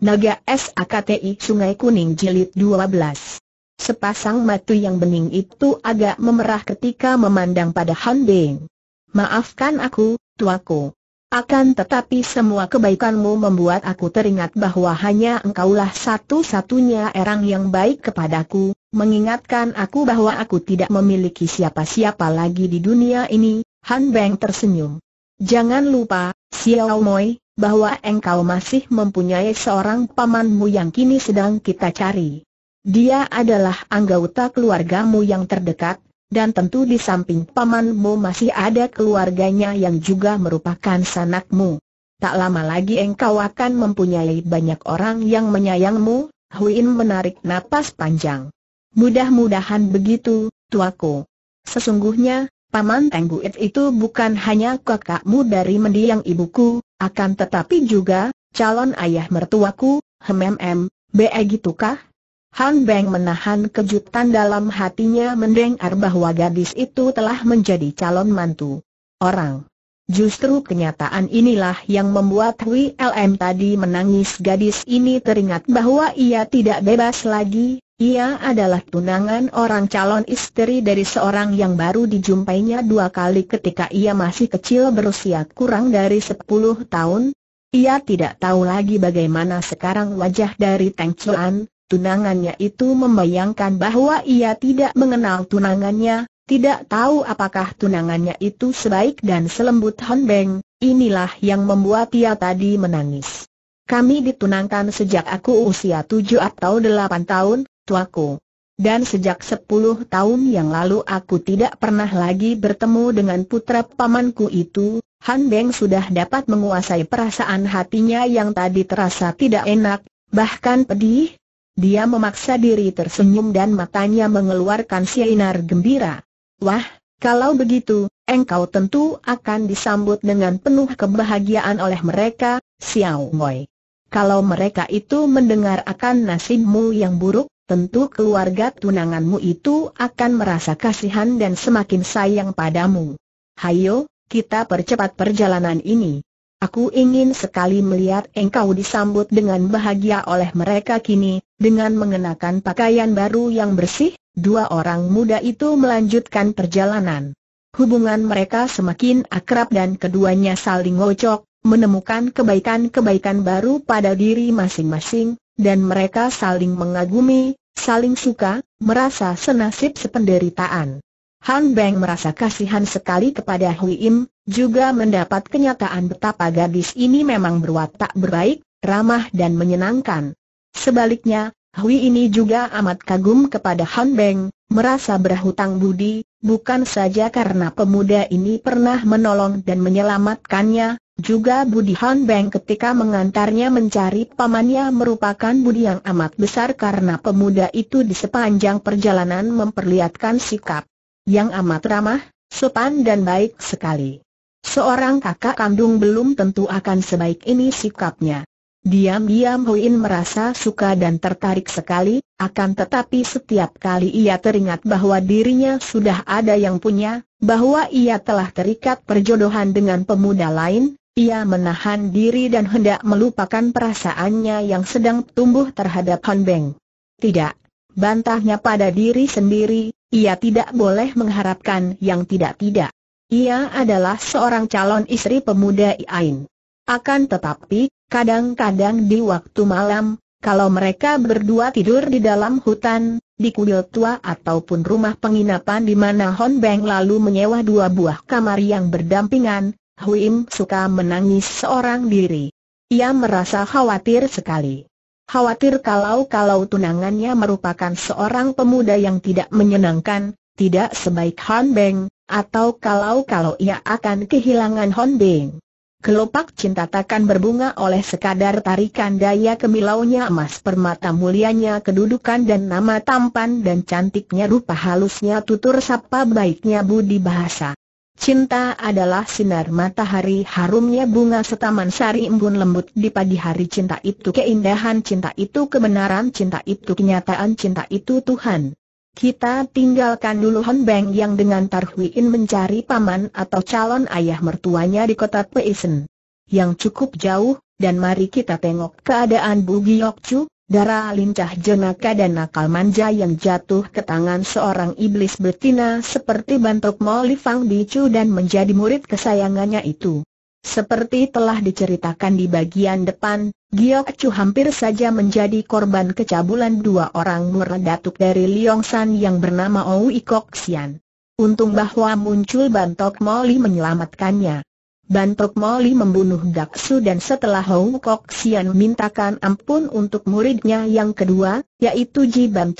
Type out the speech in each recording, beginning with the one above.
Naga SAKTI Sungai Kuning Jilid 12 Sepasang matu yang bening itu agak memerah ketika memandang pada Han Bing. Maafkan aku, tuaku. Akan tetapi semua kebaikanmu membuat aku teringat bahwa hanya engkaulah satu-satunya erang yang baik kepadaku, mengingatkan aku bahwa aku tidak memiliki siapa-siapa lagi di dunia ini, Han Beng tersenyum. Jangan lupa, Xiao Moi, bahwa engkau masih mempunyai seorang pamanmu yang kini sedang kita cari. Dia adalah anggota keluargamu yang terdekat, dan tentu di samping pamanmu masih ada keluarganya yang juga merupakan sanakmu. Tak lama lagi engkau akan mempunyai banyak orang yang menyayangmu, Huin menarik napas panjang. Mudah-mudahan begitu, tuaku. Sesungguhnya, Paman Tengguit itu bukan hanya kakakmu dari mendiang ibuku, akan tetapi juga, calon ayah mertuaku, hemem, be gitukah? Han Beng menahan kejutan dalam hatinya mendengar bahwa gadis itu telah menjadi calon mantu orang. Justru kenyataan inilah yang membuat Hui LM tadi menangis gadis ini teringat bahwa ia tidak bebas lagi, ia adalah tunangan orang calon istri dari seorang yang baru dijumpainya dua kali ketika ia masih kecil berusia kurang dari 10 tahun. Ia tidak tahu lagi bagaimana sekarang wajah dari Tang Chuan, tunangannya itu membayangkan bahwa ia tidak mengenal tunangannya, tidak tahu apakah tunangannya itu sebaik dan selembut Beng. inilah yang membuat ia tadi menangis. Kami ditunangkan sejak aku usia tujuh atau delapan tahun, tuaku. Dan sejak sepuluh tahun yang lalu aku tidak pernah lagi bertemu dengan putra pamanku itu, Han Beng sudah dapat menguasai perasaan hatinya yang tadi terasa tidak enak, bahkan pedih. Dia memaksa diri tersenyum dan matanya mengeluarkan sinar gembira. Wah, kalau begitu, engkau tentu akan disambut dengan penuh kebahagiaan oleh mereka, Xiao Moi. Kalau mereka itu mendengar akan nasibmu yang buruk, tentu keluarga tunanganmu itu akan merasa kasihan dan semakin sayang padamu. Hayo, kita percepat perjalanan ini. Aku ingin sekali melihat engkau disambut dengan bahagia oleh mereka kini, dengan mengenakan pakaian baru yang bersih, dua orang muda itu melanjutkan perjalanan. Hubungan mereka semakin akrab dan keduanya saling ngocok, menemukan kebaikan-kebaikan baru pada diri masing-masing, dan mereka saling mengagumi, saling suka, merasa senasib sependeritaan. Han Beng merasa kasihan sekali kepada Hui Im, juga mendapat kenyataan betapa gadis ini memang berwatak berbaik, ramah dan menyenangkan. Sebaliknya, Hui ini juga amat kagum kepada Han Beng, merasa berhutang budi, bukan saja karena pemuda ini pernah menolong dan menyelamatkannya, juga Budi Han Beng ketika mengantarnya mencari pamannya merupakan budi yang amat besar karena pemuda itu di sepanjang perjalanan memperlihatkan sikap yang amat ramah, sopan dan baik sekali. Seorang kakak kandung belum tentu akan sebaik ini sikapnya. Diam-diam Huin merasa suka dan tertarik sekali, akan tetapi setiap kali ia teringat bahwa dirinya sudah ada yang punya, bahwa ia telah terikat perjodohan dengan pemuda lain, ia menahan diri dan hendak melupakan perasaannya yang sedang tumbuh terhadap Han Beng. Tidak, bantahnya pada diri sendiri, ia tidak boleh mengharapkan yang tidak-tidak. Ia adalah seorang calon istri pemuda Iain. Akan tetapi, kadang-kadang di waktu malam, kalau mereka berdua tidur di dalam hutan, di kuil tua ataupun rumah penginapan di mana Hon Beng lalu menyewa dua buah kamar yang berdampingan, Huim suka menangis seorang diri. Ia merasa khawatir sekali. Khawatir kalau-kalau tunangannya merupakan seorang pemuda yang tidak menyenangkan, tidak sebaik Han Beng, atau kalau-kalau ia akan kehilangan Han Beng. Kelopak cinta takkan berbunga oleh sekadar tarikan daya kemilaunya emas permata mulianya kedudukan dan nama tampan dan cantiknya rupa halusnya tutur sapa baiknya budi bahasa. Cinta adalah sinar matahari harumnya bunga setaman sari embun lembut di pagi hari cinta itu keindahan cinta itu kebenaran cinta itu kenyataan cinta itu Tuhan. Kita tinggalkan dulu Hon Beng yang dengan Tarhuiin mencari paman atau calon ayah mertuanya di kota Peisen. Yang cukup jauh, dan mari kita tengok keadaan Bu Giok Chu, Darah lincah jenaka dan nakal manja yang jatuh ke tangan seorang iblis betina seperti bantuk Molly Fang Bicu dan menjadi murid kesayangannya itu. Seperti telah diceritakan di bagian depan, Giok Chu hampir saja menjadi korban kecabulan dua orang murid datuk dari San yang bernama Ou Kok Sian. Untung bahwa muncul bantok Molly menyelamatkannya. Bantok Moli membunuh Daksu dan setelah Hong Kok Sian mintakan ampun untuk muridnya yang kedua, yaitu Ji Bam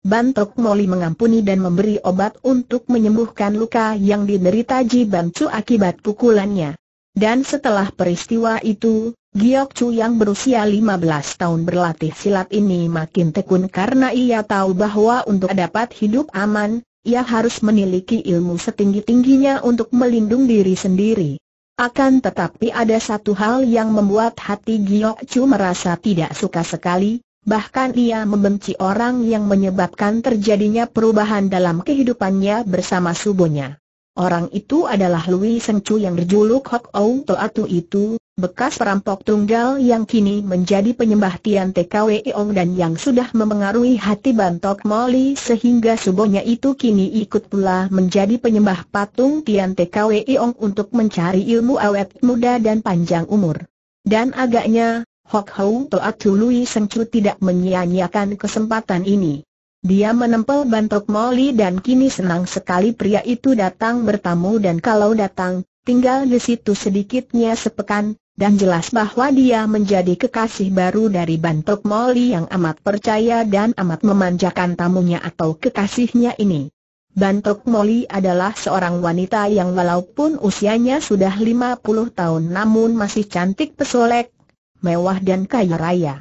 Bantok Moli mengampuni dan memberi obat untuk menyembuhkan luka yang diderita Ji Bam Tu akibat pukulannya. Dan setelah peristiwa itu, Giok Chu yang berusia 15 tahun berlatih silat ini makin tekun karena ia tahu bahwa untuk dapat hidup aman, ia harus memiliki ilmu setinggi-tingginya untuk melindungi diri sendiri. Akan tetapi ada satu hal yang membuat hati Giok Chu merasa tidak suka sekali, bahkan ia membenci orang yang menyebabkan terjadinya perubahan dalam kehidupannya bersama subuhnya. Orang itu adalah Lui Seng Chu yang berjuluk Hok Ou Atu itu, bekas perampok tunggal yang kini menjadi penyembah Tian TKW Eong dan yang sudah memengaruhi hati Bantok Moli sehingga subonya itu kini ikut pula menjadi penyembah patung Tian TKW Eong untuk mencari ilmu awet muda dan panjang umur. Dan agaknya, Hok Hou Atu Lui Seng Chu tidak menyia-nyiakan kesempatan ini. Dia menempel bantok Molly dan kini senang sekali pria itu datang bertamu dan kalau datang, tinggal di situ sedikitnya sepekan, dan jelas bahwa dia menjadi kekasih baru dari bantok Molly yang amat percaya dan amat memanjakan tamunya atau kekasihnya ini. Bantok Molly adalah seorang wanita yang walaupun usianya sudah 50 tahun namun masih cantik pesolek, mewah dan kaya raya.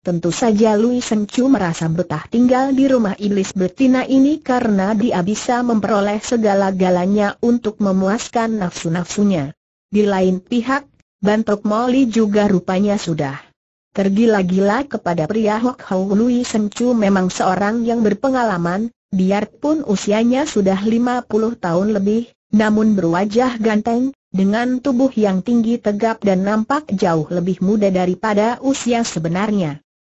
Tentu saja Lui Seng Chu merasa betah tinggal di rumah iblis betina ini karena dia bisa memperoleh segala-galanya untuk memuaskan nafsu-nafsunya. Di lain pihak, Bantok Moli juga rupanya sudah tergila-gila kepada pria Hok Hau Lui Seng Chu memang seorang yang berpengalaman, biarpun usianya sudah 50 tahun lebih, namun berwajah ganteng, dengan tubuh yang tinggi tegap dan nampak jauh lebih muda daripada usia sebenarnya.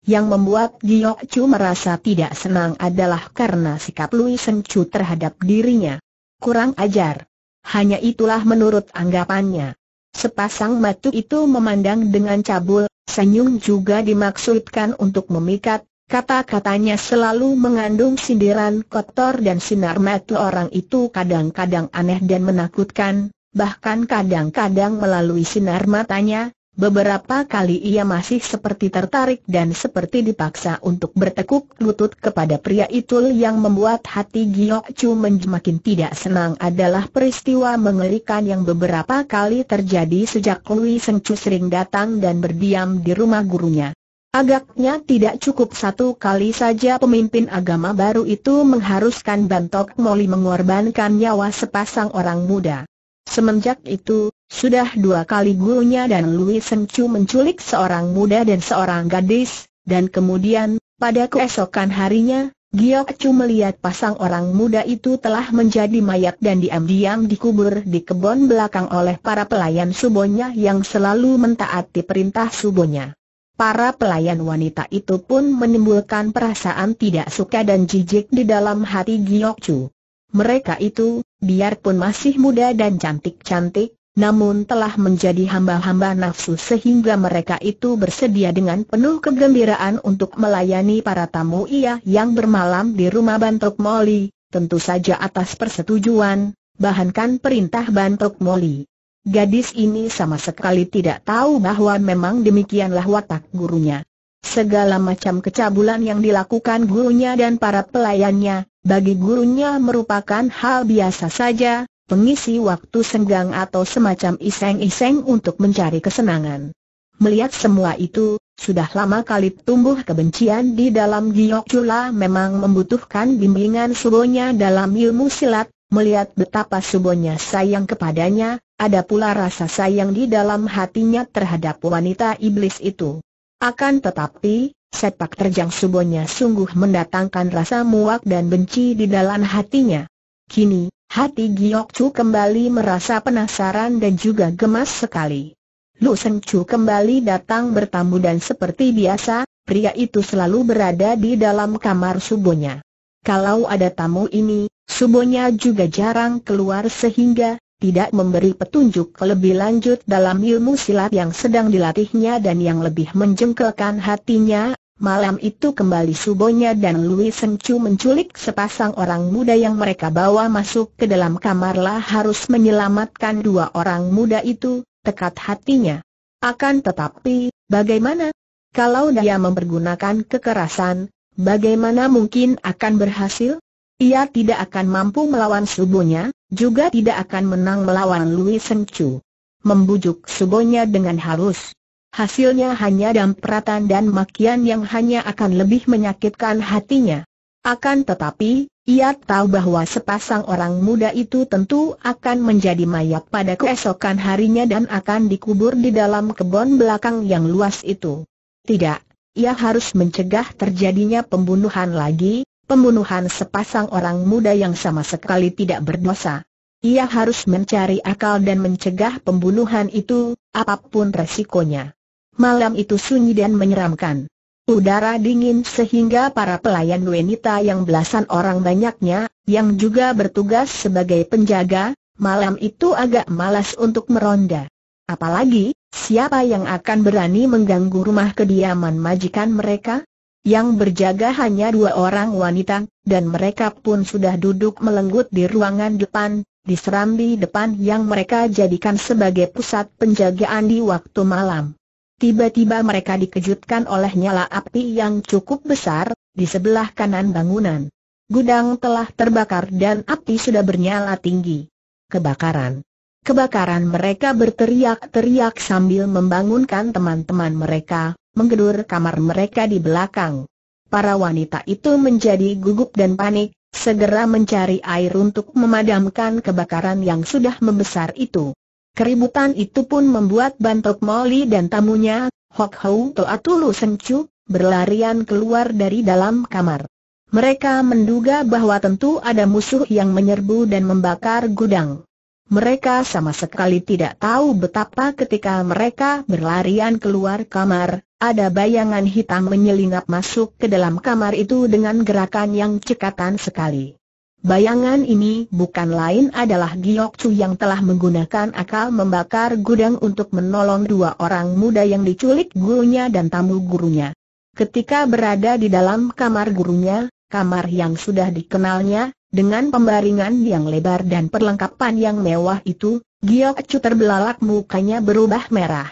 Yang membuat Giok Chu merasa tidak senang adalah karena sikap Lui Seng Chu terhadap dirinya. Kurang ajar. Hanya itulah menurut anggapannya. Sepasang matu itu memandang dengan cabul, senyum juga dimaksudkan untuk memikat, Kata-katanya selalu mengandung sindiran kotor dan sinar mata orang itu kadang-kadang aneh dan menakutkan, bahkan kadang-kadang melalui sinar matanya, Beberapa kali ia masih seperti tertarik dan seperti dipaksa untuk bertekuk lutut kepada pria itu yang membuat hati Giok Chu menjemakin tidak senang adalah peristiwa mengerikan yang beberapa kali terjadi sejak Lui Seng Chu sering datang dan berdiam di rumah gurunya. Agaknya tidak cukup satu kali saja pemimpin agama baru itu mengharuskan Bantok Moli mengorbankan nyawa sepasang orang muda. Semenjak itu, sudah dua kali gurunya dan Louis Sengcu menculik seorang muda dan seorang gadis, dan kemudian, pada keesokan harinya, Giok Chu melihat pasang orang muda itu telah menjadi mayat dan diam-diam dikubur di kebun belakang oleh para pelayan subonya yang selalu mentaati perintah subonya. Para pelayan wanita itu pun menimbulkan perasaan tidak suka dan jijik di dalam hati Giok Chu mereka itu, biarpun masih muda dan cantik-cantik, namun telah menjadi hamba-hamba nafsu sehingga mereka itu bersedia dengan penuh kegembiraan untuk melayani para tamu ia yang bermalam di rumah Bantok Moli, tentu saja atas persetujuan, bahkan perintah Bantok Moli. Gadis ini sama sekali tidak tahu bahwa memang demikianlah watak gurunya. Segala macam kecabulan yang dilakukan gurunya dan para pelayannya, bagi gurunya merupakan hal biasa saja, pengisi waktu senggang atau semacam iseng-iseng untuk mencari kesenangan. Melihat semua itu, sudah lama kali tumbuh kebencian di dalam Giok Chula memang membutuhkan bimbingan subonya dalam ilmu silat, melihat betapa subonya sayang kepadanya, ada pula rasa sayang di dalam hatinya terhadap wanita iblis itu. Akan tetapi, sepak terjang subonya sungguh mendatangkan rasa muak dan benci di dalam hatinya. Kini, hati Giok Chu kembali merasa penasaran dan juga gemas sekali. Lu Seng Chu kembali datang bertamu dan seperti biasa, pria itu selalu berada di dalam kamar subonya. Kalau ada tamu ini, subonya juga jarang keluar sehingga, tidak memberi petunjuk lebih lanjut dalam ilmu silat yang sedang dilatihnya dan yang lebih menjengkelkan hatinya, Malam itu kembali Subonya dan Louis Sencu menculik sepasang orang muda yang mereka bawa masuk ke dalam kamarlah harus menyelamatkan dua orang muda itu, tekad hatinya. Akan tetapi, bagaimana? Kalau dia mempergunakan kekerasan, bagaimana mungkin akan berhasil? Ia tidak akan mampu melawan Subonya, juga tidak akan menang melawan Lui Chu. Membujuk subonya dengan halus. Hasilnya hanya dampratan dan makian yang hanya akan lebih menyakitkan hatinya. Akan tetapi, ia tahu bahwa sepasang orang muda itu tentu akan menjadi mayat pada keesokan harinya dan akan dikubur di dalam kebun belakang yang luas itu. Tidak, ia harus mencegah terjadinya pembunuhan lagi, pembunuhan sepasang orang muda yang sama sekali tidak berdosa. Ia harus mencari akal dan mencegah pembunuhan itu, apapun resikonya. Malam itu sunyi dan menyeramkan. Udara dingin sehingga para pelayan wanita yang belasan orang banyaknya, yang juga bertugas sebagai penjaga, malam itu agak malas untuk meronda. Apalagi, siapa yang akan berani mengganggu rumah kediaman majikan mereka? Yang berjaga hanya dua orang wanita, dan mereka pun sudah duduk melenggut di ruangan depan, di serambi depan yang mereka jadikan sebagai pusat penjagaan di waktu malam. Tiba-tiba mereka dikejutkan oleh nyala api yang cukup besar, di sebelah kanan bangunan. Gudang telah terbakar dan api sudah bernyala tinggi. Kebakaran. Kebakaran mereka berteriak-teriak sambil membangunkan teman-teman mereka, menggedur kamar mereka di belakang. Para wanita itu menjadi gugup dan panik, segera mencari air untuk memadamkan kebakaran yang sudah membesar itu. Keributan itu pun membuat Bantok Molly dan tamunya, Hok Hou Toatulu Sengcu, berlarian keluar dari dalam kamar. Mereka menduga bahwa tentu ada musuh yang menyerbu dan membakar gudang. Mereka sama sekali tidak tahu betapa ketika mereka berlarian keluar kamar, ada bayangan hitam menyelinap masuk ke dalam kamar itu dengan gerakan yang cekatan sekali. Bayangan ini bukan lain adalah Giok Chu yang telah menggunakan akal membakar gudang untuk menolong dua orang muda yang diculik gurunya dan tamu gurunya. Ketika berada di dalam kamar gurunya, kamar yang sudah dikenalnya, dengan pembaringan yang lebar dan perlengkapan yang mewah itu, Giok Chu terbelalak mukanya berubah merah.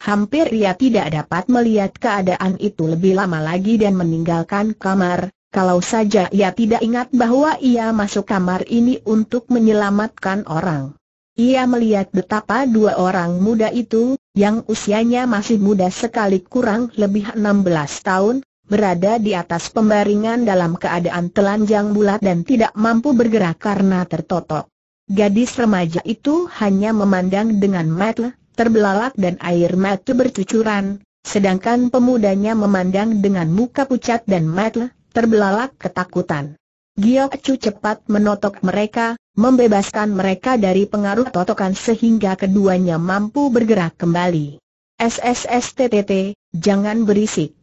Hampir ia tidak dapat melihat keadaan itu lebih lama lagi dan meninggalkan kamar, kalau saja ia tidak ingat bahwa ia masuk kamar ini untuk menyelamatkan orang. Ia melihat betapa dua orang muda itu, yang usianya masih muda sekali kurang lebih enam belas tahun, berada di atas pembaringan dalam keadaan telanjang bulat dan tidak mampu bergerak karena tertotok. Gadis remaja itu hanya memandang dengan mata terbelalak dan air mata bercucuran, sedangkan pemudanya memandang dengan muka pucat dan mata terbelalak ketakutan. Giok Chu cepat menotok mereka, membebaskan mereka dari pengaruh totokan sehingga keduanya mampu bergerak kembali. SSSTTT, jangan berisik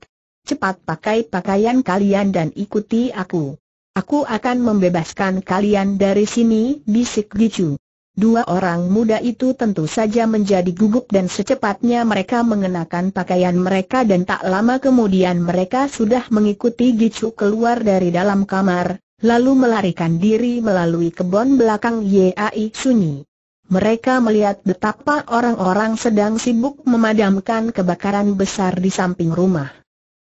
cepat pakai pakaian kalian dan ikuti aku. Aku akan membebaskan kalian dari sini, bisik Gicu. Dua orang muda itu tentu saja menjadi gugup dan secepatnya mereka mengenakan pakaian mereka dan tak lama kemudian mereka sudah mengikuti Gicu keluar dari dalam kamar, lalu melarikan diri melalui kebun belakang Yai Sunyi. Mereka melihat betapa orang-orang sedang sibuk memadamkan kebakaran besar di samping rumah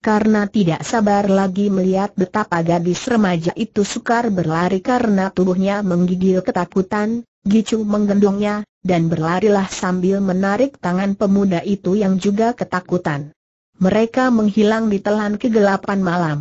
karena tidak sabar lagi melihat betapa gadis remaja itu sukar berlari karena tubuhnya menggigil ketakutan, Gicu menggendongnya, dan berlarilah sambil menarik tangan pemuda itu yang juga ketakutan. Mereka menghilang di telan kegelapan malam.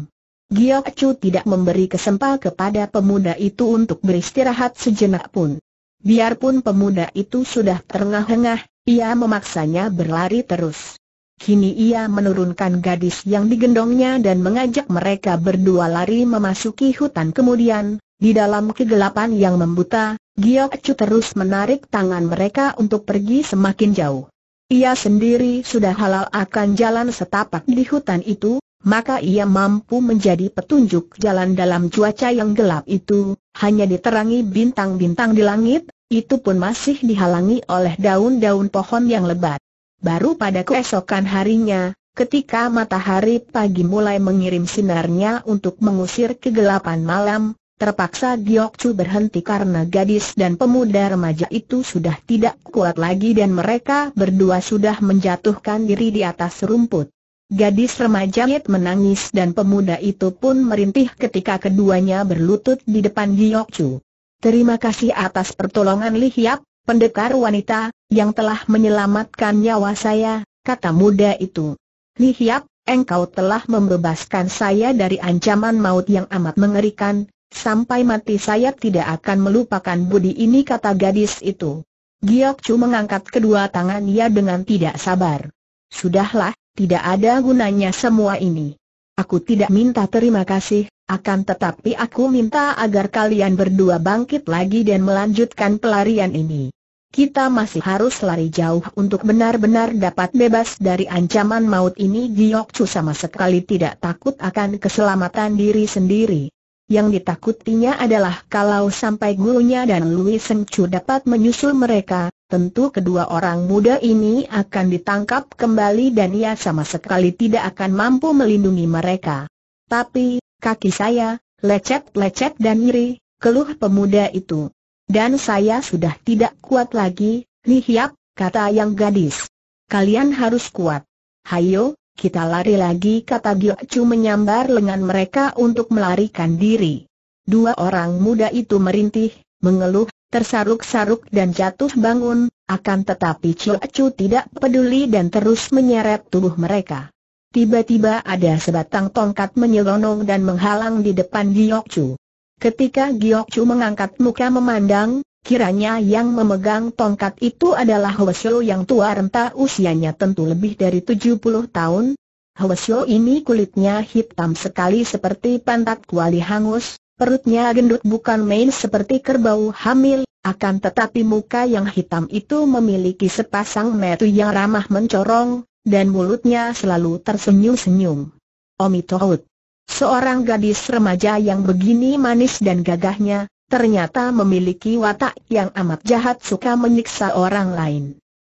Giok Chu tidak memberi kesempatan kepada pemuda itu untuk beristirahat sejenak pun. Biarpun pemuda itu sudah terengah-engah, ia memaksanya berlari terus. Kini ia menurunkan gadis yang digendongnya dan mengajak mereka berdua lari memasuki hutan kemudian, di dalam kegelapan yang membuta, Giok Chu terus menarik tangan mereka untuk pergi semakin jauh. Ia sendiri sudah halal akan jalan setapak di hutan itu, maka ia mampu menjadi petunjuk jalan dalam cuaca yang gelap itu, hanya diterangi bintang-bintang di langit, itu pun masih dihalangi oleh daun-daun pohon yang lebat. Baru pada keesokan harinya, ketika matahari pagi mulai mengirim sinarnya untuk mengusir kegelapan malam, terpaksa Giok Chu berhenti karena gadis dan pemuda remaja itu sudah tidak kuat lagi dan mereka berdua sudah menjatuhkan diri di atas rumput. Gadis remaja itu menangis dan pemuda itu pun merintih ketika keduanya berlutut di depan Giok Chu. Terima kasih atas pertolongan Li Hiap, pendekar wanita, yang telah menyelamatkan nyawa saya, kata muda itu. Li Hiap, engkau telah membebaskan saya dari ancaman maut yang amat mengerikan, sampai mati saya tidak akan melupakan budi ini kata gadis itu. Giok Chu mengangkat kedua tangan tangannya dengan tidak sabar. Sudahlah, tidak ada gunanya semua ini. Aku tidak minta terima kasih, akan tetapi aku minta agar kalian berdua bangkit lagi dan melanjutkan pelarian ini kita masih harus lari jauh untuk benar-benar dapat bebas dari ancaman maut ini Giok Chu sama sekali tidak takut akan keselamatan diri sendiri. Yang ditakutinya adalah kalau sampai gurunya dan Louis Seng Chu dapat menyusul mereka, tentu kedua orang muda ini akan ditangkap kembali dan ia sama sekali tidak akan mampu melindungi mereka. Tapi, kaki saya, lecet-lecet dan nyeri, keluh pemuda itu. Dan saya sudah tidak kuat lagi, Li Hiap, kata yang gadis. Kalian harus kuat. Hayo, kita lari lagi kata Gyocu menyambar lengan mereka untuk melarikan diri. Dua orang muda itu merintih, mengeluh, tersaruk-saruk dan jatuh bangun, akan tetapi Gyocu tidak peduli dan terus menyeret tubuh mereka. Tiba-tiba ada sebatang tongkat menyelonong dan menghalang di depan Gyocu. Ketika Chu mengangkat muka memandang, Kiranya yang memegang tongkat itu adalah Hwasyo yang tua renta usianya tentu lebih dari 70 tahun. Hwasyo ini kulitnya hitam sekali seperti pantat kuali hangus, perutnya gendut bukan main seperti kerbau hamil, akan tetapi muka yang hitam itu memiliki sepasang metu yang ramah mencorong, dan mulutnya selalu tersenyum-senyum. Omitohut. Seorang gadis remaja yang begini manis dan gagahnya, ternyata memiliki watak yang amat jahat suka menyiksa orang lain.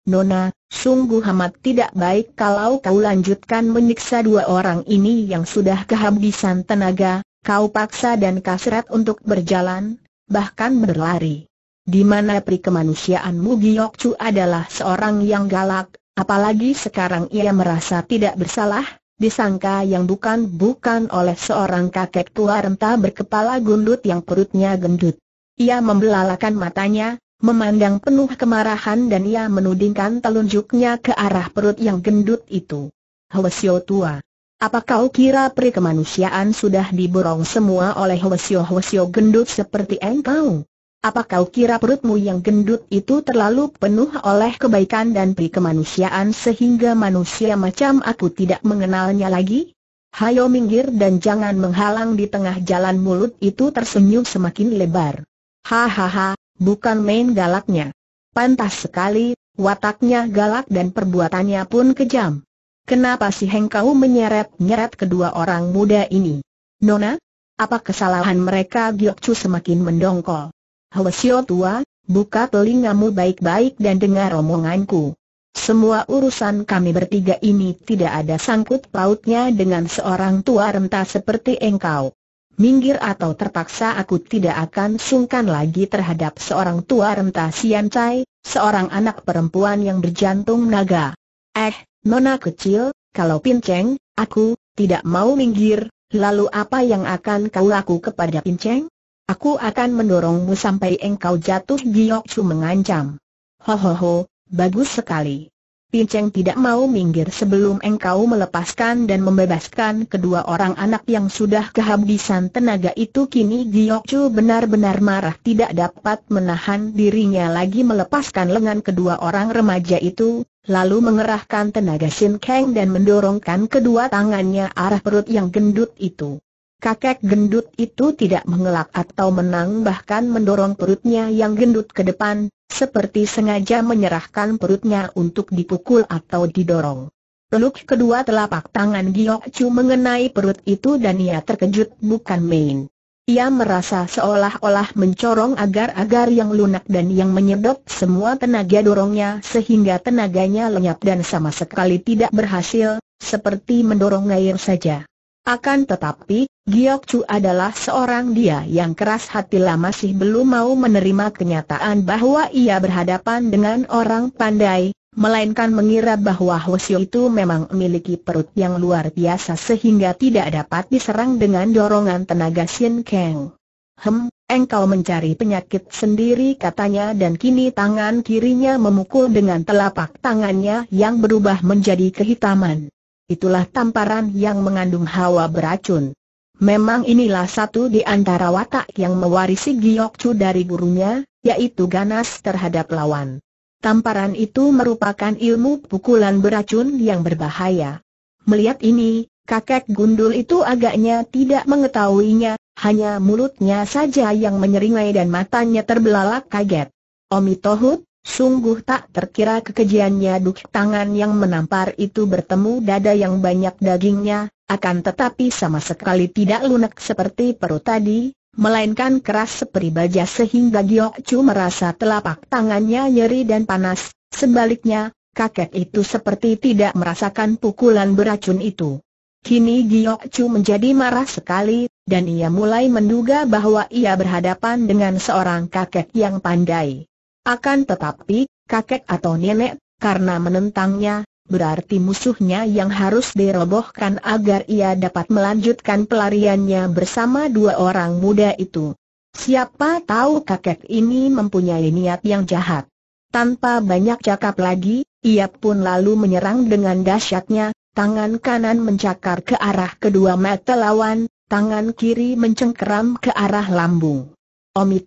Nona, sungguh amat tidak baik kalau kau lanjutkan menyiksa dua orang ini yang sudah kehabisan tenaga, kau paksa dan kasrat untuk berjalan, bahkan berlari. Di mana pri kemanusiaanmu adalah seorang yang galak, apalagi sekarang ia merasa tidak bersalah, disangka yang bukan-bukan oleh seorang kakek tua renta berkepala gundut yang perutnya gendut. Ia membelalakan matanya, memandang penuh kemarahan dan ia menudingkan telunjuknya ke arah perut yang gendut itu. Hwesyo tua. Apa kau kira perikemanusiaan sudah diborong semua oleh Hwesyo Hwesyo gendut seperti engkau? Apa kau kira perutmu yang gendut itu terlalu penuh oleh kebaikan dan pri kemanusiaan sehingga manusia macam aku tidak mengenalnya lagi? Hayo minggir dan jangan menghalang di tengah jalan mulut itu tersenyum semakin lebar. Hahaha, bukan main galaknya. Pantas sekali, wataknya galak dan perbuatannya pun kejam. Kenapa si hengkau menyeret-nyeret kedua orang muda ini? Nona, apa kesalahan mereka Giokcu semakin mendongkol. Helesio tua, buka telingamu baik-baik dan dengar omonganku. Semua urusan kami bertiga ini tidak ada sangkut pautnya dengan seorang tua renta seperti engkau. Minggir atau terpaksa aku tidak akan sungkan lagi terhadap seorang tua renta Sian Chai, seorang anak perempuan yang berjantung naga. Eh, nona kecil, kalau pinceng, aku, tidak mau minggir, lalu apa yang akan kau laku kepada pinceng? Aku akan mendorongmu sampai engkau jatuh Giok Ho mengancam. ho, bagus sekali. Pinceng tidak mau minggir sebelum engkau melepaskan dan membebaskan kedua orang anak yang sudah kehabisan tenaga itu kini Giok Chu benar-benar marah tidak dapat menahan dirinya lagi melepaskan lengan kedua orang remaja itu, lalu mengerahkan tenaga Shin Kang dan mendorongkan kedua tangannya arah perut yang gendut itu. Kakek gendut itu tidak mengelak atau menang bahkan mendorong perutnya yang gendut ke depan, seperti sengaja menyerahkan perutnya untuk dipukul atau didorong. Peluk kedua telapak tangan Giok Chu mengenai perut itu dan ia terkejut bukan main. Ia merasa seolah-olah mencorong agar-agar yang lunak dan yang menyedot semua tenaga dorongnya sehingga tenaganya lenyap dan sama sekali tidak berhasil, seperti mendorong air saja. Akan tetapi, Giok Chu adalah seorang dia yang keras hati lah masih belum mau menerima kenyataan bahwa ia berhadapan dengan orang pandai, melainkan mengira bahwa Hwasyo itu memang memiliki perut yang luar biasa sehingga tidak dapat diserang dengan dorongan tenaga Shin Kang. Hem, engkau mencari penyakit sendiri katanya dan kini tangan kirinya memukul dengan telapak tangannya yang berubah menjadi kehitaman itulah tamparan yang mengandung hawa beracun. Memang inilah satu di antara watak yang mewarisi Giokcu dari gurunya, yaitu ganas terhadap lawan. Tamparan itu merupakan ilmu pukulan beracun yang berbahaya. Melihat ini, kakek gundul itu agaknya tidak mengetahuinya, hanya mulutnya saja yang menyeringai dan matanya terbelalak kaget. Omi Tohut, Sungguh tak terkira kekejiannya duk tangan yang menampar itu bertemu dada yang banyak dagingnya, akan tetapi sama sekali tidak lunak seperti perut tadi, melainkan keras seperti baja sehingga Giok Chu merasa telapak tangannya nyeri dan panas, sebaliknya, kakek itu seperti tidak merasakan pukulan beracun itu. Kini Giok Chu menjadi marah sekali, dan ia mulai menduga bahwa ia berhadapan dengan seorang kakek yang pandai. Akan tetapi, kakek atau nenek, karena menentangnya, berarti musuhnya yang harus dirobohkan agar ia dapat melanjutkan pelariannya bersama dua orang muda itu. Siapa tahu kakek ini mempunyai niat yang jahat. Tanpa banyak cakap lagi, ia pun lalu menyerang dengan dahsyatnya, tangan kanan mencakar ke arah kedua mata lawan, tangan kiri mencengkeram ke arah lambung. Omi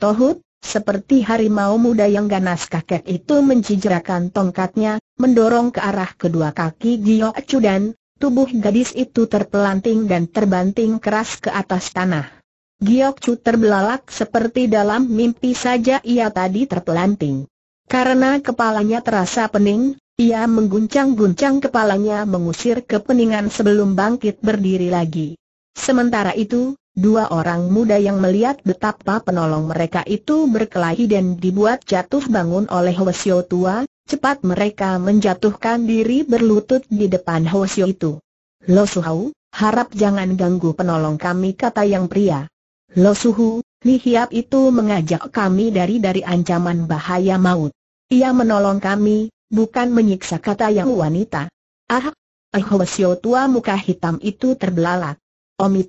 seperti harimau muda yang ganas kakek itu mencijerakan tongkatnya, mendorong ke arah kedua kaki Gio Acu dan tubuh gadis itu terpelanting dan terbanting keras ke atas tanah. Gio Acu terbelalak seperti dalam mimpi saja ia tadi terpelanting. Karena kepalanya terasa pening, ia mengguncang-guncang kepalanya mengusir kepeningan sebelum bangkit berdiri lagi. Sementara itu, Dua orang muda yang melihat betapa penolong mereka itu berkelahi dan dibuat jatuh bangun oleh Hwasyo tua, cepat mereka menjatuhkan diri berlutut di depan Hwasyo itu. Lo Suhau, harap jangan ganggu penolong kami kata yang pria. Lo Suhu, Li Hiap itu mengajak kami dari dari ancaman bahaya maut. Ia menolong kami, bukan menyiksa kata yang wanita. Ah, Ahwasyo tua muka hitam itu terbelalak. Omi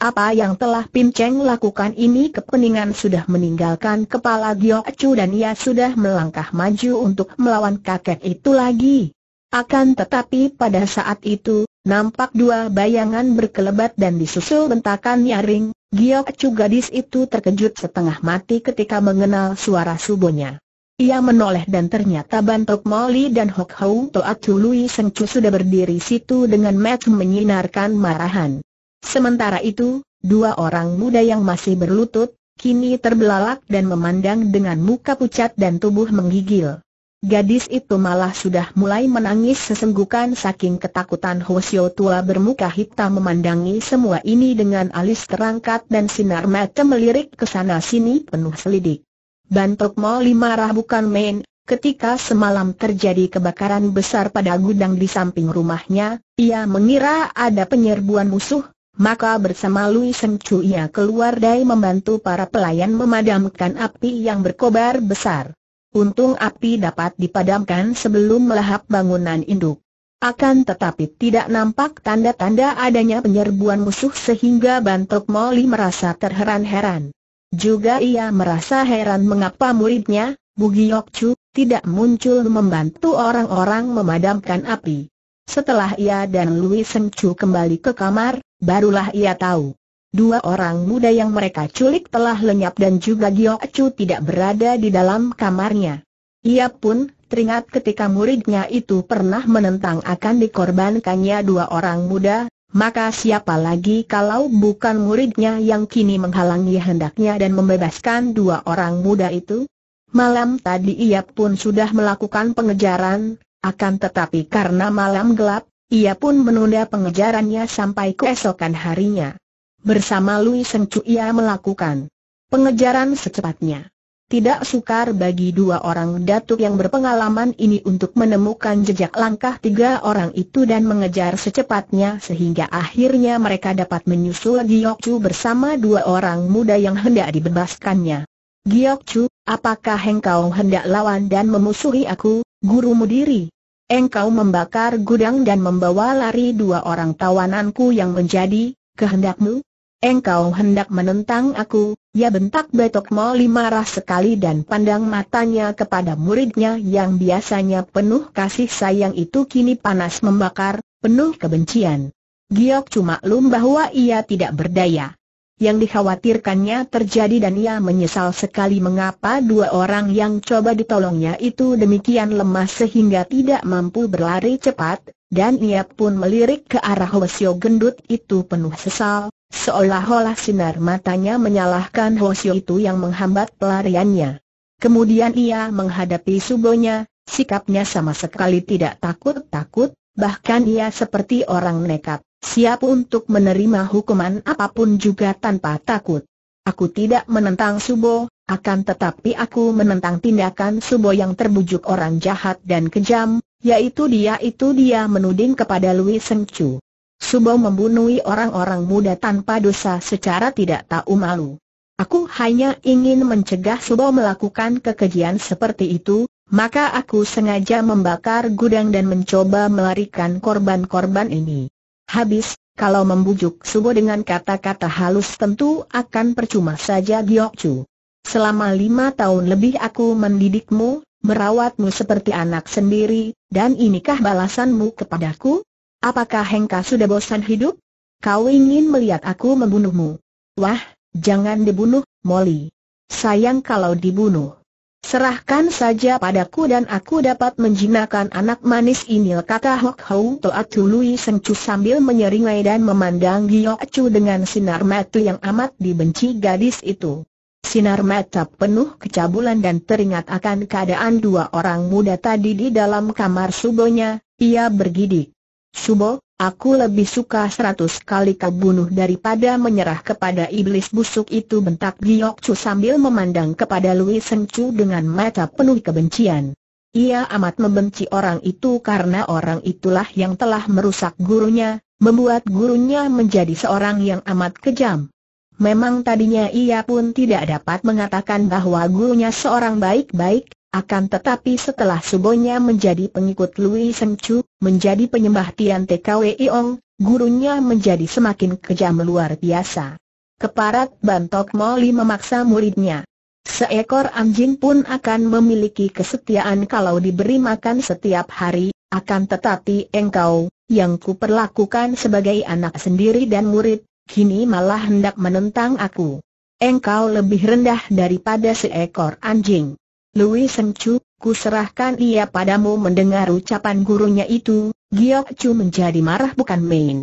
apa yang telah Pin Cheng lakukan ini kepeningan sudah meninggalkan kepala Gio Chu dan ia sudah melangkah maju untuk melawan kakek itu lagi. Akan tetapi pada saat itu, nampak dua bayangan berkelebat dan disusul bentakan nyaring, Gio Chu gadis itu terkejut setengah mati ketika mengenal suara subonya. Ia menoleh dan ternyata Bantok Molly dan Hok Hou Chu Lui Chu sudah berdiri situ dengan mata menyinarkan marahan. Sementara itu, dua orang muda yang masih berlutut, kini terbelalak dan memandang dengan muka pucat dan tubuh menggigil. Gadis itu malah sudah mulai menangis sesenggukan saking ketakutan Hosio tua bermuka hitam memandangi semua ini dengan alis terangkat dan sinar mata melirik ke sana sini penuh selidik. Bantok Mo marah bukan main, ketika semalam terjadi kebakaran besar pada gudang di samping rumahnya, ia mengira ada penyerbuan musuh, maka bersama Lui Seng Chu ia keluar dari membantu para pelayan memadamkan api yang berkobar besar. Untung api dapat dipadamkan sebelum melahap bangunan induk. Akan tetapi tidak nampak tanda-tanda adanya penyerbuan musuh sehingga Bantok Moli merasa terheran-heran. Juga ia merasa heran mengapa muridnya, Bugiok Chu, tidak muncul membantu orang-orang memadamkan api. Setelah ia dan Louis Seng Chu kembali ke kamar, Barulah ia tahu. Dua orang muda yang mereka culik telah lenyap dan juga Giok Chu tidak berada di dalam kamarnya. Ia pun teringat ketika muridnya itu pernah menentang akan dikorbankannya dua orang muda, maka siapa lagi kalau bukan muridnya yang kini menghalangi hendaknya dan membebaskan dua orang muda itu? Malam tadi ia pun sudah melakukan pengejaran, akan tetapi karena malam gelap, ia pun menunda pengejarannya sampai keesokan harinya. Bersama Lui Seng ia melakukan pengejaran secepatnya. Tidak sukar bagi dua orang datuk yang berpengalaman ini untuk menemukan jejak langkah tiga orang itu dan mengejar secepatnya sehingga akhirnya mereka dapat menyusul Giok bersama dua orang muda yang hendak dibebaskannya. Giok apakah engkau hendak lawan dan memusuhi aku, gurumu diri? engkau membakar gudang dan membawa lari dua orang tawananku yang menjadi kehendakmu? Engkau hendak menentang aku, ya bentak Betok Moli marah sekali dan pandang matanya kepada muridnya yang biasanya penuh kasih sayang itu kini panas membakar, penuh kebencian. Giok cuma maklum bahwa ia tidak berdaya yang dikhawatirkannya terjadi dan ia menyesal sekali mengapa dua orang yang coba ditolongnya itu demikian lemah sehingga tidak mampu berlari cepat, dan ia pun melirik ke arah Hwasyo gendut itu penuh sesal, seolah-olah sinar matanya menyalahkan Hwasyo itu yang menghambat pelariannya. Kemudian ia menghadapi subonya, sikapnya sama sekali tidak takut-takut, bahkan ia seperti orang nekat siap untuk menerima hukuman apapun juga tanpa takut. Aku tidak menentang Subo, akan tetapi aku menentang tindakan Subo yang terbujuk orang jahat dan kejam, yaitu dia itu dia menuding kepada Lui Seng Chu. Subo membunuhi orang-orang muda tanpa dosa secara tidak tahu malu. Aku hanya ingin mencegah Subo melakukan kekejian seperti itu, maka aku sengaja membakar gudang dan mencoba melarikan korban-korban ini. Habis, kalau membujuk Subo dengan kata-kata halus tentu akan percuma saja Giok Chu. Selama lima tahun lebih aku mendidikmu, merawatmu seperti anak sendiri, dan inikah balasanmu kepadaku? Apakah Hengka sudah bosan hidup? Kau ingin melihat aku membunuhmu? Wah, jangan dibunuh, Molly. Sayang kalau dibunuh. Serahkan saja padaku dan aku dapat menjinakkan anak manis ini kata Hok Hou Toatu Lui Sencu sambil menyeringai dan memandang Gio Chu dengan sinar mata yang amat dibenci gadis itu. Sinar mata penuh kecabulan dan teringat akan keadaan dua orang muda tadi di dalam kamar subonya, ia bergidik. Subo, Aku lebih suka seratus kali kau bunuh daripada menyerah kepada iblis busuk itu bentak Giyok Chu sambil memandang kepada Lui Seng Chu dengan mata penuh kebencian. Ia amat membenci orang itu karena orang itulah yang telah merusak gurunya, membuat gurunya menjadi seorang yang amat kejam. Memang tadinya ia pun tidak dapat mengatakan bahwa gurunya seorang baik-baik, akan tetapi setelah subonya menjadi pengikut Lui Chu, menjadi penyembah Tian TKWI Ong, gurunya menjadi semakin kejam luar biasa. Keparat Bantok Moli memaksa muridnya. Seekor anjing pun akan memiliki kesetiaan kalau diberi makan setiap hari, akan tetapi engkau, yang kuperlakukan sebagai anak sendiri dan murid, kini malah hendak menentang aku. Engkau lebih rendah daripada seekor anjing. Lui ku kuserahkan ia padamu mendengar ucapan gurunya itu, Giok Chu menjadi marah bukan main.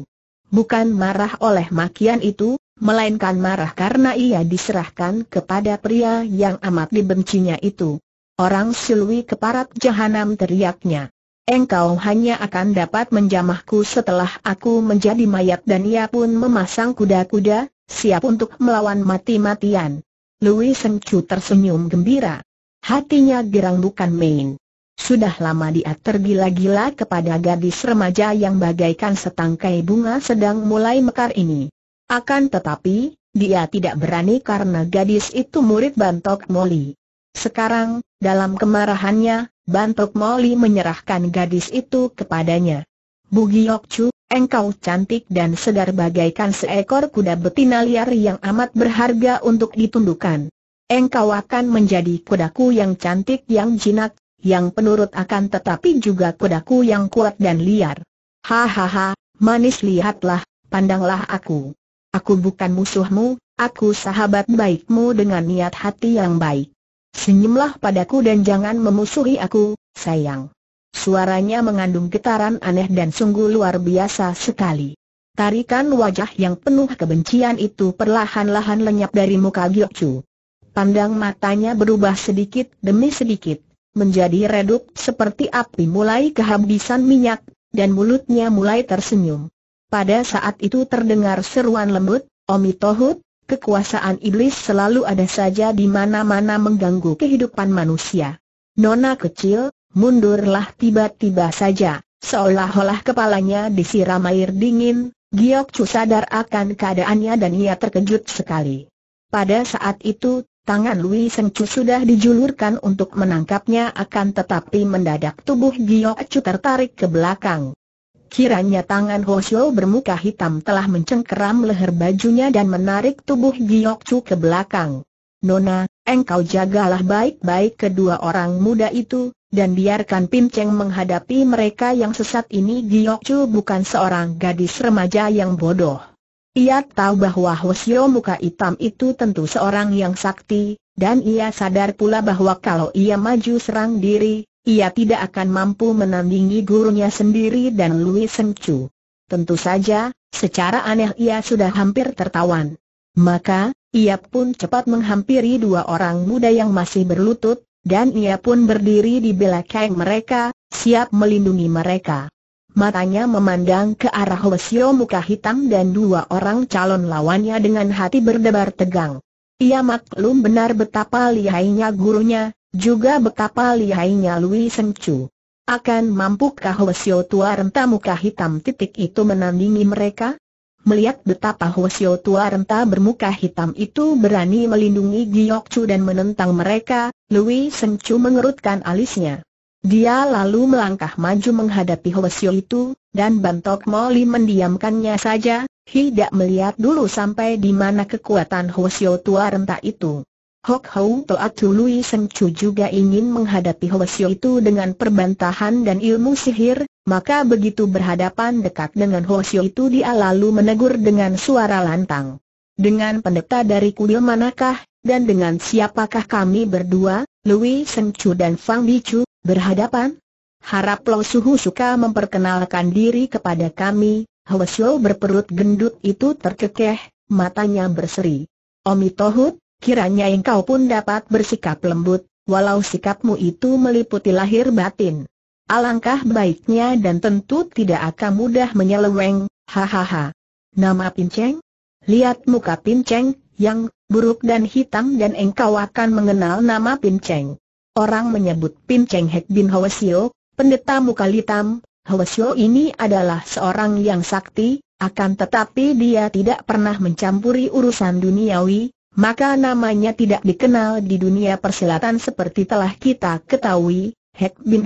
Bukan marah oleh makian itu, melainkan marah karena ia diserahkan kepada pria yang amat dibencinya itu. Orang silwi keparat jahanam teriaknya. Engkau hanya akan dapat menjamahku setelah aku menjadi mayat dan ia pun memasang kuda-kuda, siap untuk melawan mati-matian. Louis Senchu tersenyum gembira. Hatinya girang bukan main. Sudah lama dia tergila-gila kepada gadis remaja yang bagaikan setangkai bunga sedang mulai mekar ini. Akan tetapi, dia tidak berani karena gadis itu murid Bantok Moli. Sekarang, dalam kemarahannya, Bantok Moli menyerahkan gadis itu kepadanya. Bugiok Chu, engkau cantik dan segar bagaikan seekor kuda betina liar yang amat berharga untuk ditundukkan engkau akan menjadi kudaku yang cantik yang jinak, yang penurut akan tetapi juga kudaku yang kuat dan liar. Hahaha, manis lihatlah, pandanglah aku. Aku bukan musuhmu, aku sahabat baikmu dengan niat hati yang baik. Senyumlah padaku dan jangan memusuhi aku, sayang. Suaranya mengandung getaran aneh dan sungguh luar biasa sekali. Tarikan wajah yang penuh kebencian itu perlahan-lahan lenyap dari muka Giokju. Pandang matanya berubah sedikit demi sedikit, menjadi redup seperti api mulai kehabisan minyak, dan mulutnya mulai tersenyum. Pada saat itu terdengar seruan lembut, Omi Tohut, kekuasaan iblis selalu ada saja di mana-mana mengganggu kehidupan manusia. Nona kecil, mundurlah tiba-tiba saja, seolah-olah kepalanya disiram air dingin, Giok Chu sadar akan keadaannya dan ia terkejut sekali. Pada saat itu, Tangan Lui Chu sudah dijulurkan untuk menangkapnya akan tetapi mendadak tubuh Gio Chu tertarik ke belakang. Kiranya tangan Hosyo bermuka hitam telah mencengkeram leher bajunya dan menarik tubuh Giok Chu ke belakang. Nona, engkau jagalah baik-baik kedua orang muda itu, dan biarkan Pin Cheng menghadapi mereka yang sesat ini Giok Chu bukan seorang gadis remaja yang bodoh. Ia tahu bahwa Hosio muka hitam itu tentu seorang yang sakti, dan ia sadar pula bahwa kalau ia maju serang diri, ia tidak akan mampu menandingi gurunya sendiri dan Lui Seng Chu. Tentu saja, secara aneh ia sudah hampir tertawan. Maka, ia pun cepat menghampiri dua orang muda yang masih berlutut, dan ia pun berdiri di belakang mereka, siap melindungi mereka matanya memandang ke arah Lesio muka hitam dan dua orang calon lawannya dengan hati berdebar tegang. Ia maklum benar betapa lihainya gurunya, juga betapa lihainya Lui Chu. Akan mampukah Lesio tua renta muka hitam titik itu menandingi mereka? Melihat betapa Hwasyo tua renta bermuka hitam itu berani melindungi Chu dan menentang mereka, Lui Chu mengerutkan alisnya. Dia lalu melangkah maju menghadapi Hwasyo itu, dan Bantok Moli mendiamkannya saja, tidak melihat dulu sampai di mana kekuatan Hwasyo tua renta itu. Hok Hou Toatu Lui Seng Chu juga ingin menghadapi Hwasyo itu dengan perbantahan dan ilmu sihir, maka begitu berhadapan dekat dengan Hwasyo itu dia lalu menegur dengan suara lantang. Dengan pendeta dari kuil manakah, dan dengan siapakah kami berdua, Lui Seng Chu dan Fang Chu? berhadapan? Harap Lo Suhu suka memperkenalkan diri kepada kami, Hwasyo berperut gendut itu terkekeh, matanya berseri. Omi Tohut, kiranya engkau pun dapat bersikap lembut, walau sikapmu itu meliputi lahir batin. Alangkah baiknya dan tentu tidak akan mudah menyeleweng, hahaha. Nama Pinceng? Lihat muka Pinceng, yang buruk dan hitam dan engkau akan mengenal nama Pinceng. Orang menyebut Pin Cheng Hek Bin Sio, pendeta muka Hwa Sio ini adalah seorang yang sakti, akan tetapi dia tidak pernah mencampuri urusan duniawi, maka namanya tidak dikenal di dunia persilatan seperti telah kita ketahui. Hek Bin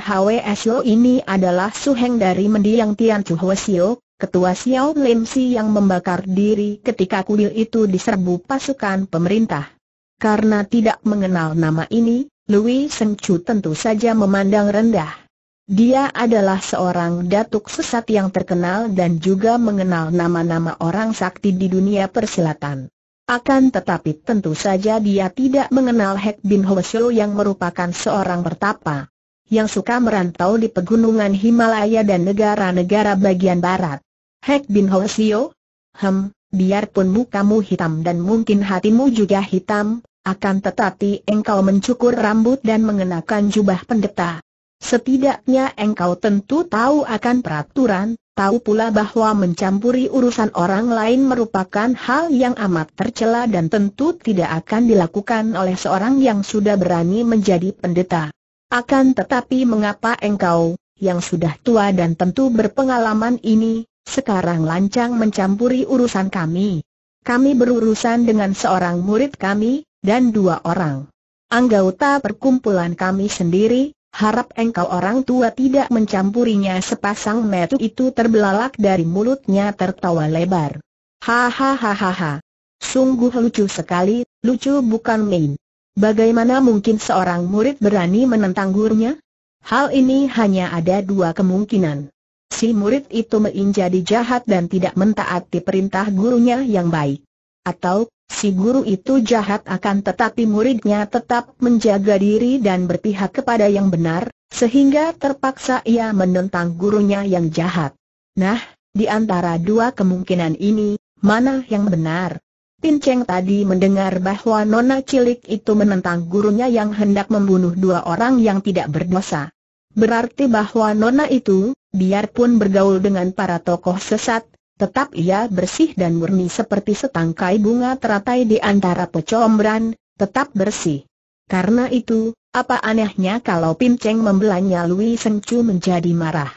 Sio ini adalah suheng dari mendiang Tian Chu Sio, ketua Xiao Lim Si yang membakar diri ketika kuil itu diserbu pasukan pemerintah. Karena tidak mengenal nama ini, Louis Chu tentu saja memandang rendah. Dia adalah seorang datuk sesat yang terkenal dan juga mengenal nama-nama orang sakti di dunia persilatan. Akan tetapi tentu saja dia tidak mengenal Hek Bin Hwasyo yang merupakan seorang bertapa yang suka merantau di pegunungan Himalaya dan negara-negara bagian barat. Hek Bin Hoesio? Hem, biarpun mukamu hitam dan mungkin hatimu juga hitam, akan tetapi engkau mencukur rambut dan mengenakan jubah pendeta. Setidaknya engkau tentu tahu akan peraturan, tahu pula bahwa mencampuri urusan orang lain merupakan hal yang amat tercela dan tentu tidak akan dilakukan oleh seorang yang sudah berani menjadi pendeta. Akan tetapi mengapa engkau, yang sudah tua dan tentu berpengalaman ini, sekarang lancang mencampuri urusan kami? Kami berurusan dengan seorang murid kami, dan dua orang. Anggota perkumpulan kami sendiri, harap engkau orang tua tidak mencampurinya sepasang metu itu terbelalak dari mulutnya tertawa lebar. Hahaha. Sungguh lucu sekali, lucu bukan main. Bagaimana mungkin seorang murid berani menentang gurunya? Hal ini hanya ada dua kemungkinan. Si murid itu menjadi jahat dan tidak mentaati perintah gurunya yang baik. Atau, si guru itu jahat akan tetapi muridnya tetap menjaga diri dan berpihak kepada yang benar, sehingga terpaksa ia menentang gurunya yang jahat. Nah, di antara dua kemungkinan ini, mana yang benar? Pinceng tadi mendengar bahwa nona cilik itu menentang gurunya yang hendak membunuh dua orang yang tidak berdosa. Berarti bahwa nona itu, biarpun bergaul dengan para tokoh sesat, Tetap ia bersih dan murni seperti setangkai bunga teratai di antara pecombran, tetap bersih. Karena itu, apa anehnya kalau Pim Cheng membelanya Lui Seng Chu menjadi marah?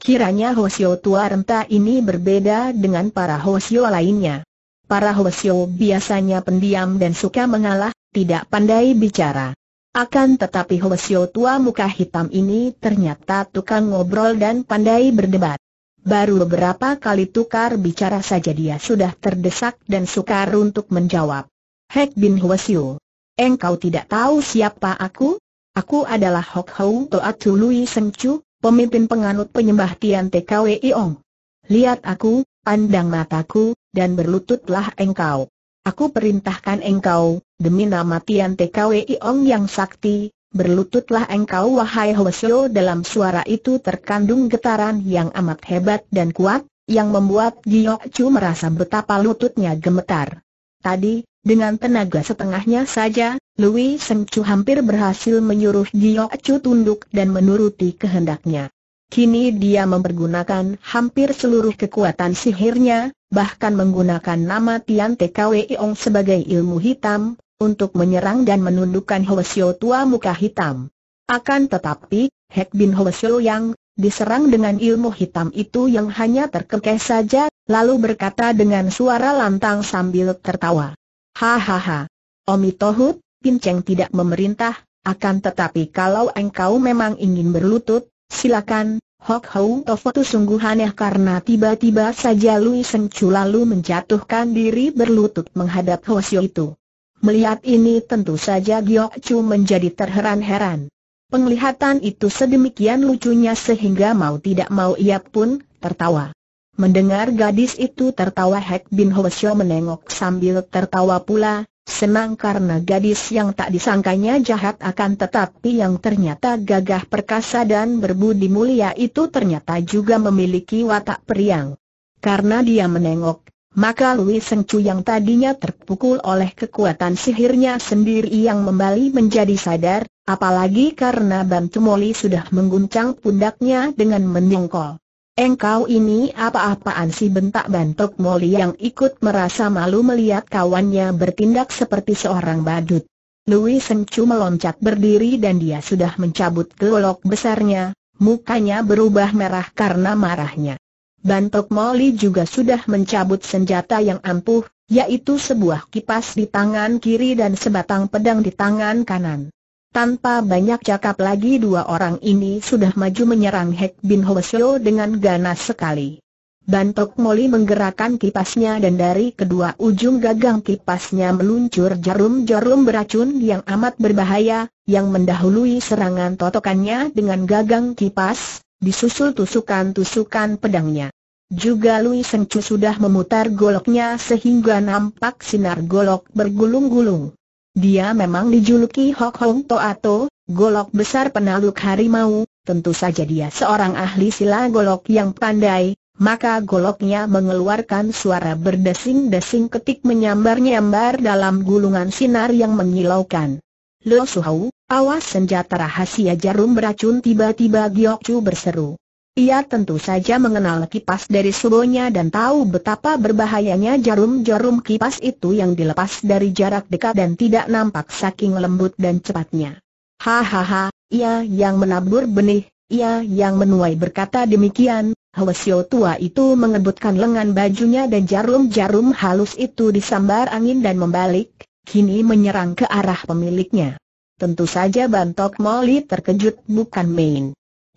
Kiranya Hosio tua renta ini berbeda dengan para Hosio lainnya. Para Hosio biasanya pendiam dan suka mengalah, tidak pandai bicara. Akan tetapi Hosio tua muka hitam ini ternyata tukang ngobrol dan pandai berdebat. Baru beberapa kali tukar bicara saja dia sudah terdesak dan sukar untuk menjawab. Hek Bin Huasiu, Engkau tidak tahu siapa aku? Aku adalah Hok Hou Toatu Lui Seng Chu, pemimpin penganut penyembah Tian TKW Iong. Lihat aku, pandang mataku, dan berlututlah engkau. Aku perintahkan engkau, demi nama Tian TKW Iong yang sakti, Berlututlah engkau wahai Hwasyo dalam suara itu terkandung getaran yang amat hebat dan kuat, yang membuat Giyok Chu merasa betapa lututnya gemetar. Tadi, dengan tenaga setengahnya saja, Lui Seng Chu hampir berhasil menyuruh Giyok Chu tunduk dan menuruti kehendaknya. Kini dia mempergunakan hampir seluruh kekuatan sihirnya, bahkan menggunakan nama Tian TKWI Ong sebagai ilmu hitam, untuk menyerang dan menundukkan Hoesio tua muka hitam. Akan tetapi, Hek Bin Hoesio yang diserang dengan ilmu hitam itu yang hanya terkekeh saja, lalu berkata dengan suara lantang sambil tertawa. Hahaha. Omi Tohut, Pinceng tidak memerintah, akan tetapi kalau engkau memang ingin berlutut, silakan, Hok Hau Tofo sungguh aneh karena tiba-tiba saja Lui Sengcu lalu menjatuhkan diri berlutut menghadap Hwasyo itu. Melihat ini tentu saja Giok Chu menjadi terheran-heran. Penglihatan itu sedemikian lucunya sehingga mau tidak mau ia pun tertawa. Mendengar gadis itu tertawa Hek Bin Ho menengok sambil tertawa pula, senang karena gadis yang tak disangkanya jahat akan tetapi yang ternyata gagah perkasa dan berbudi mulia itu ternyata juga memiliki watak periang. Karena dia menengok, maka Lui Seng Chu yang tadinya terpukul oleh kekuatan sihirnya sendiri yang membali menjadi sadar, apalagi karena Bantu Moli sudah mengguncang pundaknya dengan menyongkol. Engkau ini apa-apaan si bentak bantuk Moli yang ikut merasa malu melihat kawannya bertindak seperti seorang badut. Lui Seng Chu meloncat berdiri dan dia sudah mencabut gelolok besarnya, mukanya berubah merah karena marahnya. Bantok Moli juga sudah mencabut senjata yang ampuh, yaitu sebuah kipas di tangan kiri dan sebatang pedang di tangan kanan. Tanpa banyak cakap lagi dua orang ini sudah maju menyerang Hek Bin Hoesio dengan ganas sekali. Bantok Moli menggerakkan kipasnya dan dari kedua ujung gagang kipasnya meluncur jarum-jarum beracun yang amat berbahaya, yang mendahului serangan totokannya dengan gagang kipas, disusul tusukan-tusukan pedangnya. Juga Lui Sengcu sudah memutar goloknya sehingga nampak sinar golok bergulung-gulung. Dia memang dijuluki Hok Hong To Ato, golok besar penaluk harimau, tentu saja dia seorang ahli sila golok yang pandai, maka goloknya mengeluarkan suara berdesing-desing ketik menyambar-nyambar dalam gulungan sinar yang mengilaukan. Lo Suhau, awas senjata rahasia jarum beracun tiba-tiba Giok Chu berseru. Ia tentu saja mengenal kipas dari subonya dan tahu betapa berbahayanya jarum-jarum kipas itu yang dilepas dari jarak dekat dan tidak nampak saking lembut dan cepatnya. Hahaha, ia yang menabur benih, ia yang menuai berkata demikian, Hwasyo tua itu mengebutkan lengan bajunya dan jarum-jarum halus itu disambar angin dan membalik, kini menyerang ke arah pemiliknya. Tentu saja Bantok Moli terkejut bukan main.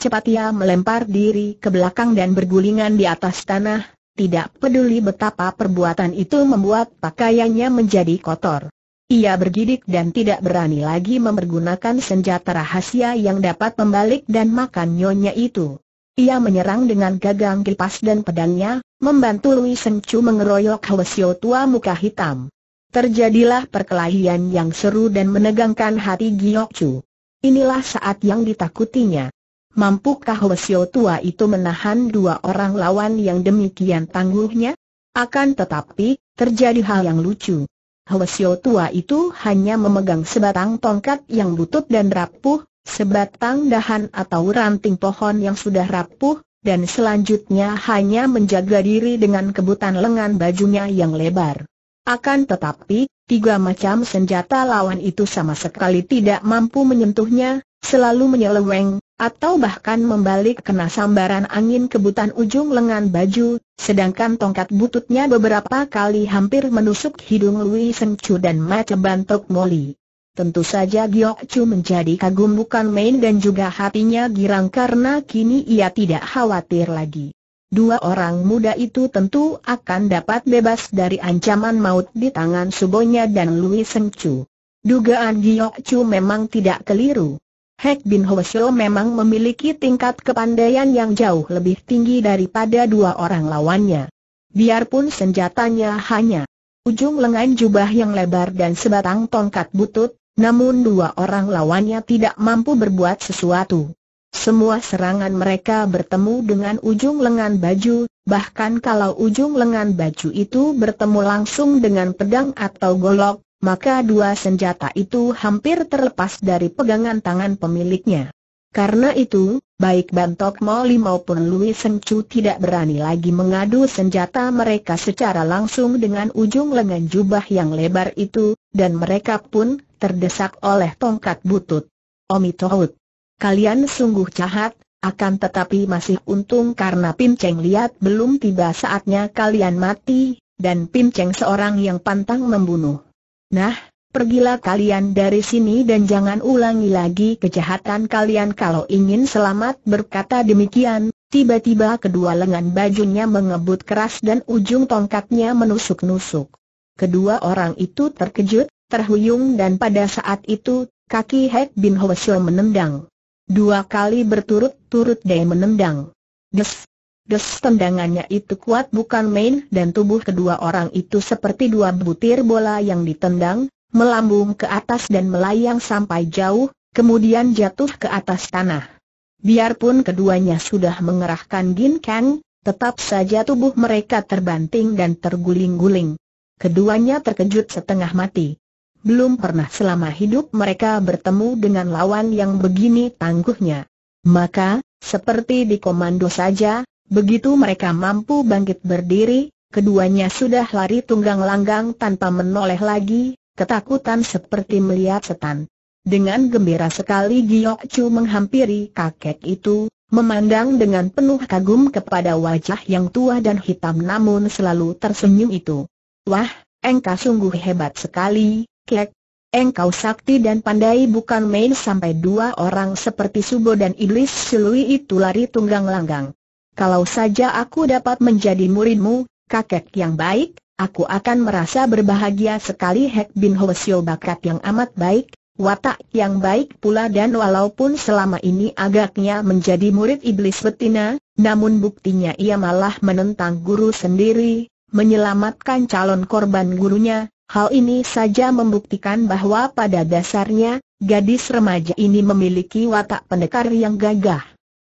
Cepat ia melempar diri ke belakang dan bergulingan di atas tanah, tidak peduli betapa perbuatan itu membuat pakaiannya menjadi kotor. Ia bergidik dan tidak berani lagi mempergunakan senjata rahasia yang dapat membalik dan makan nyonya itu. Ia menyerang dengan gagang kipas dan pedangnya, membantu Lui Sengcu mengeroyok Hwasyo tua muka hitam. Terjadilah perkelahian yang seru dan menegangkan hati Giok Chu. Inilah saat yang ditakutinya. Mampukah Hwasyo tua itu menahan dua orang lawan yang demikian tangguhnya? Akan tetapi, terjadi hal yang lucu. Hwasyo tua itu hanya memegang sebatang tongkat yang butut dan rapuh, sebatang dahan atau ranting pohon yang sudah rapuh, dan selanjutnya hanya menjaga diri dengan kebutan lengan bajunya yang lebar. Akan tetapi, tiga macam senjata lawan itu sama sekali tidak mampu menyentuhnya, selalu menyeleweng, atau bahkan membalik kena sambaran angin kebutan ujung lengan baju, sedangkan tongkat bututnya beberapa kali hampir menusuk hidung Lui Seng Chu dan Mace Bantok Moli. Tentu saja Giok Chu menjadi kagum bukan main dan juga hatinya girang karena kini ia tidak khawatir lagi dua orang muda itu tentu akan dapat bebas dari ancaman maut di tangan Subonya dan Louis Seng Chu. Dugaan Giyok Chu memang tidak keliru. Hek Bin Ho Shou memang memiliki tingkat kepandaian yang jauh lebih tinggi daripada dua orang lawannya. Biarpun senjatanya hanya ujung lengan jubah yang lebar dan sebatang tongkat butut, namun dua orang lawannya tidak mampu berbuat sesuatu. Semua serangan mereka bertemu dengan ujung lengan baju, bahkan kalau ujung lengan baju itu bertemu langsung dengan pedang atau golok, maka dua senjata itu hampir terlepas dari pegangan tangan pemiliknya. Karena itu, baik Bantok Moli maupun Louis Sencu tidak berani lagi mengadu senjata mereka secara langsung dengan ujung lengan jubah yang lebar itu, dan mereka pun terdesak oleh tongkat butut. Omitohut. Kalian sungguh jahat, akan tetapi masih untung karena Pin Cheng lihat belum tiba saatnya kalian mati, dan Pin Cheng seorang yang pantang membunuh. Nah, pergilah kalian dari sini dan jangan ulangi lagi kejahatan kalian kalau ingin selamat berkata demikian, tiba-tiba kedua lengan bajunya mengebut keras dan ujung tongkatnya menusuk-nusuk. Kedua orang itu terkejut, terhuyung dan pada saat itu, kaki Hek Bin Hwasyo menendang. Dua kali berturut-turut dia menendang. Des! Des tendangannya itu kuat bukan main dan tubuh kedua orang itu seperti dua butir bola yang ditendang, melambung ke atas dan melayang sampai jauh, kemudian jatuh ke atas tanah. Biarpun keduanya sudah mengerahkan Gin Kang, tetap saja tubuh mereka terbanting dan terguling-guling. Keduanya terkejut setengah mati belum pernah selama hidup mereka bertemu dengan lawan yang begini tangguhnya. Maka, seperti di komando saja, begitu mereka mampu bangkit berdiri, keduanya sudah lari tunggang langgang tanpa menoleh lagi, ketakutan seperti melihat setan. Dengan gembira sekali Giok Chu menghampiri kakek itu, memandang dengan penuh kagum kepada wajah yang tua dan hitam namun selalu tersenyum itu. Wah, engkau sungguh hebat sekali, Kek, engkau sakti dan pandai bukan main sampai dua orang seperti Subo dan Iblis Silui itu lari tunggang langgang. Kalau saja aku dapat menjadi muridmu, kakek yang baik, aku akan merasa berbahagia sekali Hek Bin Hwasyo bakat yang amat baik, watak yang baik pula dan walaupun selama ini agaknya menjadi murid iblis betina, namun buktinya ia malah menentang guru sendiri, menyelamatkan calon korban gurunya, Hal ini saja membuktikan bahwa pada dasarnya, gadis remaja ini memiliki watak pendekar yang gagah.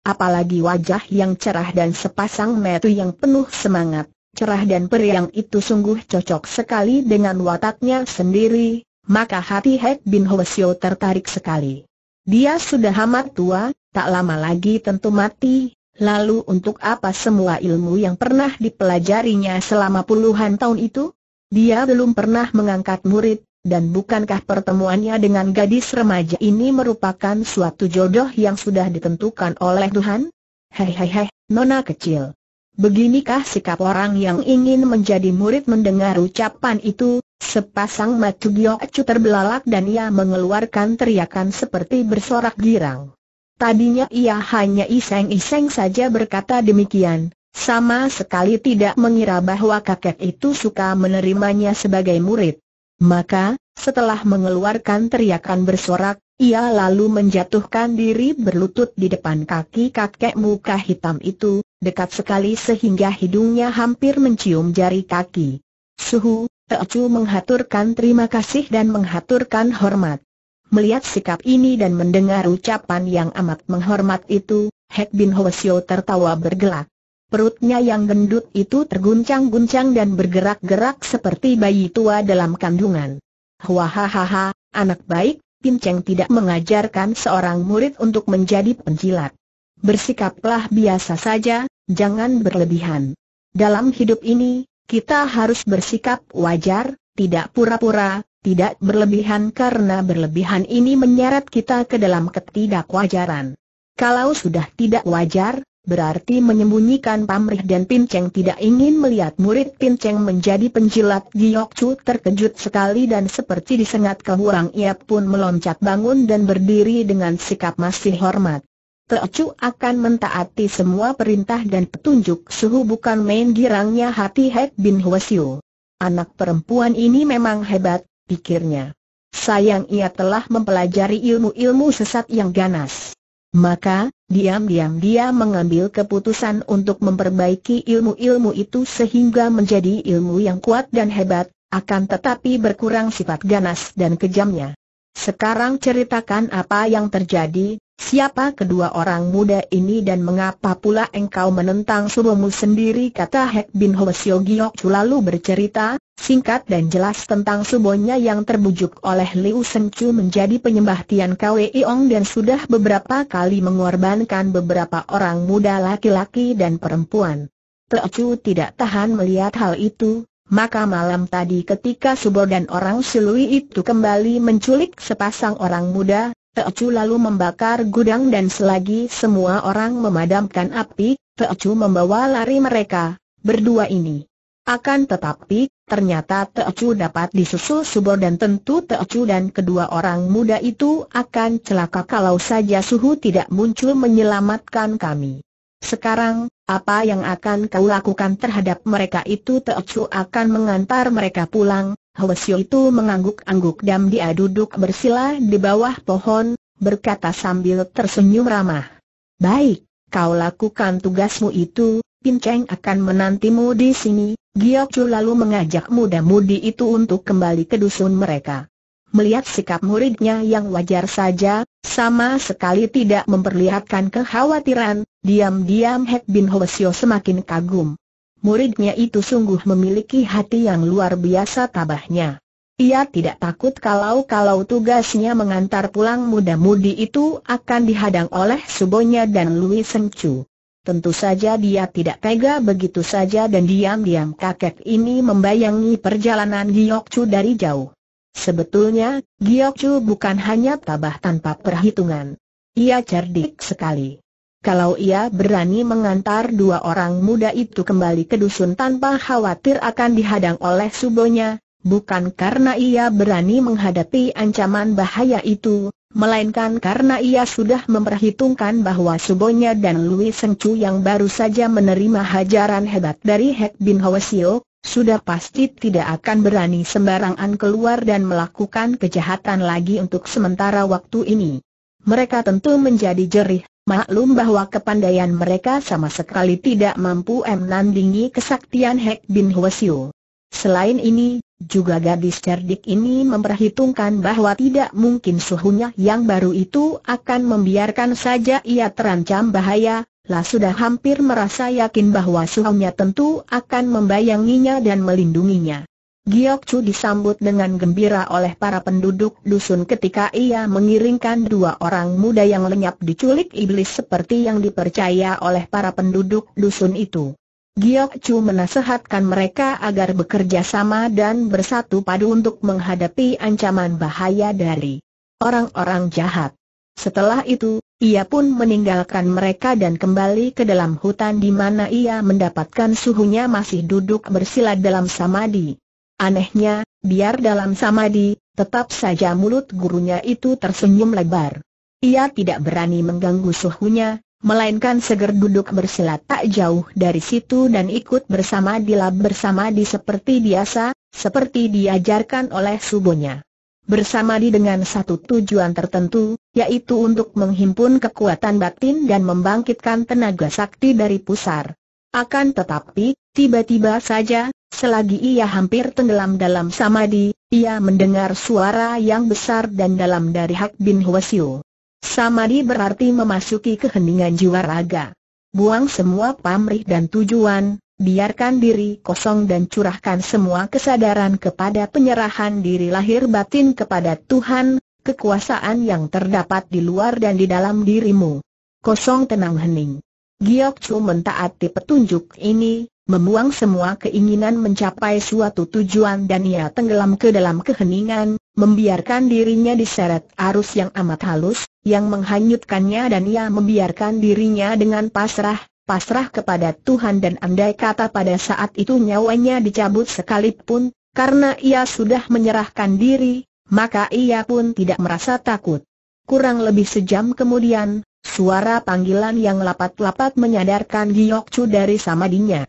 Apalagi wajah yang cerah dan sepasang metu yang penuh semangat, cerah dan periang itu sungguh cocok sekali dengan wataknya sendiri, maka hati Hek Bin Hwasyo tertarik sekali. Dia sudah amat tua, tak lama lagi tentu mati, lalu untuk apa semua ilmu yang pernah dipelajarinya selama puluhan tahun itu? Dia belum pernah mengangkat murid, dan bukankah pertemuannya dengan gadis remaja ini merupakan suatu jodoh yang sudah ditentukan oleh Tuhan? Hehehe, nona kecil. Beginikah sikap orang yang ingin menjadi murid mendengar ucapan itu? Sepasang mata Gyocu terbelalak dan ia mengeluarkan teriakan seperti bersorak girang. Tadinya ia hanya iseng-iseng saja berkata demikian, sama sekali tidak mengira bahwa kakek itu suka menerimanya sebagai murid. Maka, setelah mengeluarkan teriakan bersorak, ia lalu menjatuhkan diri berlutut di depan kaki kakek muka hitam itu, dekat sekali sehingga hidungnya hampir mencium jari kaki. Suhu, Teocu menghaturkan terima kasih dan menghaturkan hormat. Melihat sikap ini dan mendengar ucapan yang amat menghormat itu, Hek Bin Hwasyo tertawa bergelak. Perutnya yang gendut itu terguncang-guncang dan bergerak-gerak seperti bayi tua dalam kandungan. Wahahaha, anak baik, pincang tidak mengajarkan seorang murid untuk menjadi penjilat. Bersikaplah biasa saja, jangan berlebihan. Dalam hidup ini, kita harus bersikap wajar, tidak pura-pura, tidak berlebihan karena berlebihan ini menyeret kita ke dalam ketidakwajaran. Kalau sudah tidak wajar, Berarti menyembunyikan pamrih dan Pinceng tidak ingin melihat murid Pinceng menjadi penjilat Giok terkejut sekali dan seperti disengat ke hurang ia pun meloncat bangun dan berdiri dengan sikap masih hormat. Teocu akan mentaati semua perintah dan petunjuk suhu bukan main girangnya hati Hek Bin Huasiu. Anak perempuan ini memang hebat, pikirnya. Sayang ia telah mempelajari ilmu-ilmu sesat yang ganas. Maka, diam-diam dia mengambil keputusan untuk memperbaiki ilmu-ilmu itu sehingga menjadi ilmu yang kuat dan hebat, akan tetapi berkurang sifat ganas dan kejamnya. Sekarang ceritakan apa yang terjadi, Siapa kedua orang muda ini dan mengapa pula engkau menentang suruhmu sendiri kata Hek Bin Ho Sio lalu bercerita, singkat dan jelas tentang subonya yang terbujuk oleh Liu Sen menjadi penyembah Tian Kwei Ong dan sudah beberapa kali mengorbankan beberapa orang muda laki-laki dan perempuan. Teo tidak tahan melihat hal itu, maka malam tadi ketika Subo dan orang Silui itu kembali menculik sepasang orang muda, Teocu lalu membakar gudang dan selagi semua orang memadamkan api, Teocu membawa lari mereka, berdua ini. Akan tetapi, ternyata Teocu dapat disusul Subor dan tentu Teocu dan kedua orang muda itu akan celaka kalau saja Suhu tidak muncul menyelamatkan kami. Sekarang, apa yang akan kau lakukan terhadap mereka itu Teocu akan mengantar mereka pulang, Hwasyo itu mengangguk-angguk dan dia duduk bersila di bawah pohon, berkata sambil tersenyum ramah. Baik, kau lakukan tugasmu itu, Pinceng akan menantimu di sini, Giok Chu lalu mengajak muda-mudi itu untuk kembali ke dusun mereka. Melihat sikap muridnya yang wajar saja, sama sekali tidak memperlihatkan kekhawatiran, diam-diam Hek Bin Hoesio semakin kagum muridnya itu sungguh memiliki hati yang luar biasa tabahnya. Ia tidak takut kalau-kalau tugasnya mengantar pulang muda-mudi itu akan dihadang oleh subonya dan Louis Sengcu. Tentu saja dia tidak tega begitu saja dan diam-diam kakek ini membayangi perjalanan Giokcu dari jauh. Sebetulnya, Giokcu bukan hanya tabah tanpa perhitungan. Ia cerdik sekali. Kalau ia berani mengantar dua orang muda itu kembali ke dusun tanpa khawatir akan dihadang oleh subonya, bukan karena ia berani menghadapi ancaman bahaya itu, melainkan karena ia sudah memperhitungkan bahwa subonya dan Lui Sengcu yang baru saja menerima hajaran hebat dari Hek Bin Hwasio, sudah pasti tidak akan berani sembarangan keluar dan melakukan kejahatan lagi untuk sementara waktu ini mereka tentu menjadi jerih. Maklum bahwa kepandaian mereka sama sekali tidak mampu menandingi kesaktian Hek Bin Hwasyu. Selain ini, juga gadis cerdik ini memperhitungkan bahwa tidak mungkin suhunya yang baru itu akan membiarkan saja ia terancam bahaya, lah sudah hampir merasa yakin bahwa suhunya tentu akan membayanginya dan melindunginya. Giok Chu disambut dengan gembira oleh para penduduk dusun ketika ia mengiringkan dua orang muda yang lenyap diculik iblis seperti yang dipercaya oleh para penduduk dusun itu. Giok Chu menasehatkan mereka agar bekerja sama dan bersatu padu untuk menghadapi ancaman bahaya dari orang-orang jahat. Setelah itu, ia pun meninggalkan mereka dan kembali ke dalam hutan di mana ia mendapatkan suhunya masih duduk bersila dalam samadhi. Anehnya, biar dalam samadi, tetap saja mulut gurunya itu tersenyum lebar. Ia tidak berani mengganggu suhunya, melainkan seger duduk bersila tak jauh dari situ dan ikut bersama di lab bersama di seperti biasa, seperti diajarkan oleh subonya. Bersama di dengan satu tujuan tertentu, yaitu untuk menghimpun kekuatan batin dan membangkitkan tenaga sakti dari pusar. Akan tetapi, tiba-tiba saja, Selagi ia hampir tenggelam dalam samadhi, ia mendengar suara yang besar dan dalam dari Hak Bin Huasiu. Samadi berarti memasuki keheningan jiwa raga. Buang semua pamrih dan tujuan, biarkan diri kosong dan curahkan semua kesadaran kepada penyerahan diri lahir batin kepada Tuhan, kekuasaan yang terdapat di luar dan di dalam dirimu. Kosong tenang hening. Giok Chu mentaati petunjuk ini, Membuang semua keinginan mencapai suatu tujuan dan ia tenggelam ke dalam keheningan, membiarkan dirinya diseret arus yang amat halus, yang menghanyutkannya dan ia membiarkan dirinya dengan pasrah, pasrah kepada Tuhan dan andai kata pada saat itu nyawanya dicabut sekalipun, karena ia sudah menyerahkan diri, maka ia pun tidak merasa takut. Kurang lebih sejam kemudian, Suara panggilan yang lapat-lapat menyadarkan Giok dari samadinya.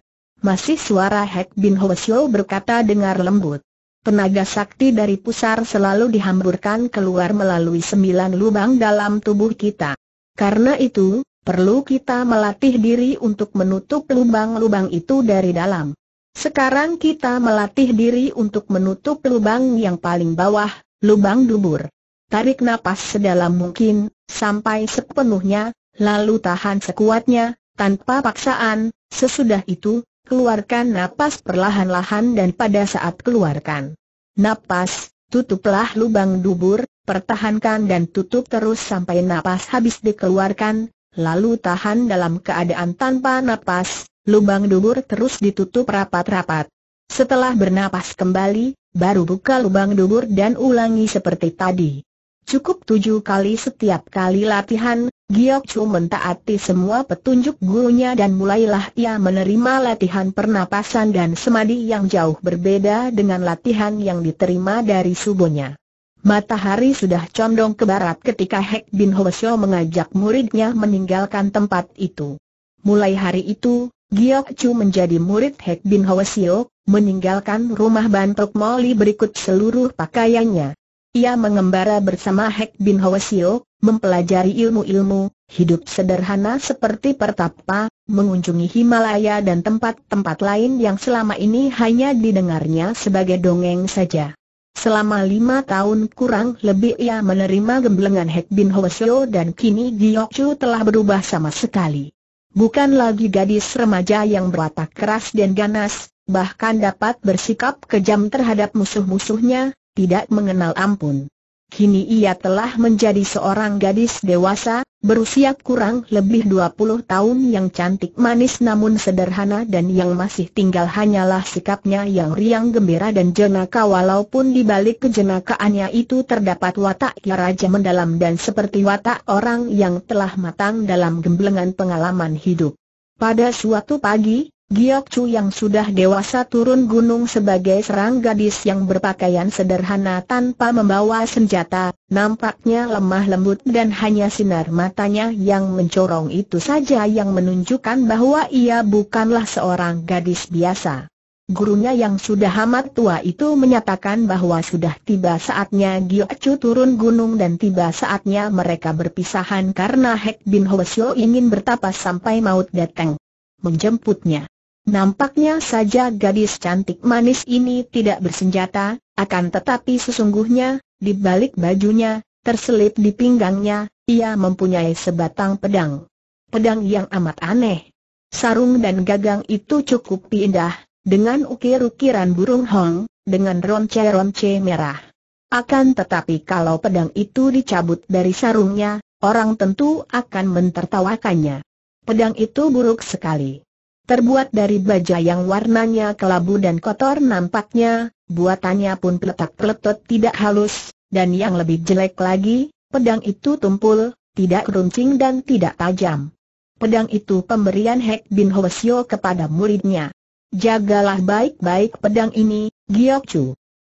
Masih suara Hek Bin Hwasyo berkata dengar lembut. Tenaga sakti dari pusar selalu dihamburkan keluar melalui sembilan lubang dalam tubuh kita. Karena itu, perlu kita melatih diri untuk menutup lubang-lubang itu dari dalam. Sekarang kita melatih diri untuk menutup lubang yang paling bawah, lubang dubur. Tarik napas sedalam mungkin, sampai sepenuhnya, lalu tahan sekuatnya, tanpa paksaan, sesudah itu, keluarkan napas perlahan-lahan dan pada saat keluarkan napas, tutuplah lubang dubur, pertahankan dan tutup terus sampai napas habis dikeluarkan, lalu tahan dalam keadaan tanpa napas, lubang dubur terus ditutup rapat-rapat. Setelah bernapas kembali, baru buka lubang dubur dan ulangi seperti tadi. Cukup tujuh kali setiap kali latihan, Giok Chu mentaati semua petunjuk gurunya dan mulailah ia menerima latihan pernapasan dan semadi yang jauh berbeda dengan latihan yang diterima dari subuhnya. Matahari sudah condong ke barat ketika Hek Bin Hwasyo mengajak muridnya meninggalkan tempat itu. Mulai hari itu, Giok Chu menjadi murid Hek Bin Hwasyo, meninggalkan rumah Bantok Moli berikut seluruh pakaiannya. Ia mengembara bersama Hek Bin Hwasyo, mempelajari ilmu-ilmu, hidup sederhana seperti pertapa, mengunjungi Himalaya dan tempat-tempat lain yang selama ini hanya didengarnya sebagai dongeng saja. Selama lima tahun kurang lebih ia menerima gemblengan Hek Bin Hwasyo dan kini Giyok Chu telah berubah sama sekali. Bukan lagi gadis remaja yang berwatak keras dan ganas, bahkan dapat bersikap kejam terhadap musuh-musuhnya, tidak mengenal ampun. Kini ia telah menjadi seorang gadis dewasa, berusia kurang lebih 20 tahun yang cantik manis namun sederhana dan yang masih tinggal hanyalah sikapnya yang riang gembira dan jenaka walaupun di balik kejenakaannya itu terdapat watak yang raja mendalam dan seperti watak orang yang telah matang dalam gemblengan pengalaman hidup. Pada suatu pagi, Giok Chu yang sudah dewasa turun gunung sebagai serang gadis yang berpakaian sederhana tanpa membawa senjata, nampaknya lemah lembut dan hanya sinar matanya yang mencorong itu saja yang menunjukkan bahwa ia bukanlah seorang gadis biasa. Gurunya yang sudah amat tua itu menyatakan bahwa sudah tiba saatnya Giok Chu turun gunung dan tiba saatnya mereka berpisahan karena Hek Bin Hwasyo ingin bertapa sampai maut datang menjemputnya. Nampaknya saja gadis cantik manis ini tidak bersenjata, akan tetapi sesungguhnya, di balik bajunya, terselip di pinggangnya, ia mempunyai sebatang pedang. Pedang yang amat aneh. Sarung dan gagang itu cukup indah, dengan ukir-ukiran burung hong, dengan ronce-ronce merah. Akan tetapi kalau pedang itu dicabut dari sarungnya, orang tentu akan mentertawakannya. Pedang itu buruk sekali. Terbuat dari baja yang warnanya kelabu dan kotor nampaknya, buatannya pun peletak-peletot tidak halus, dan yang lebih jelek lagi, pedang itu tumpul, tidak runcing dan tidak tajam. Pedang itu pemberian Hek Bin Hwasyo kepada muridnya. Jagalah baik-baik pedang ini, Giok Chu.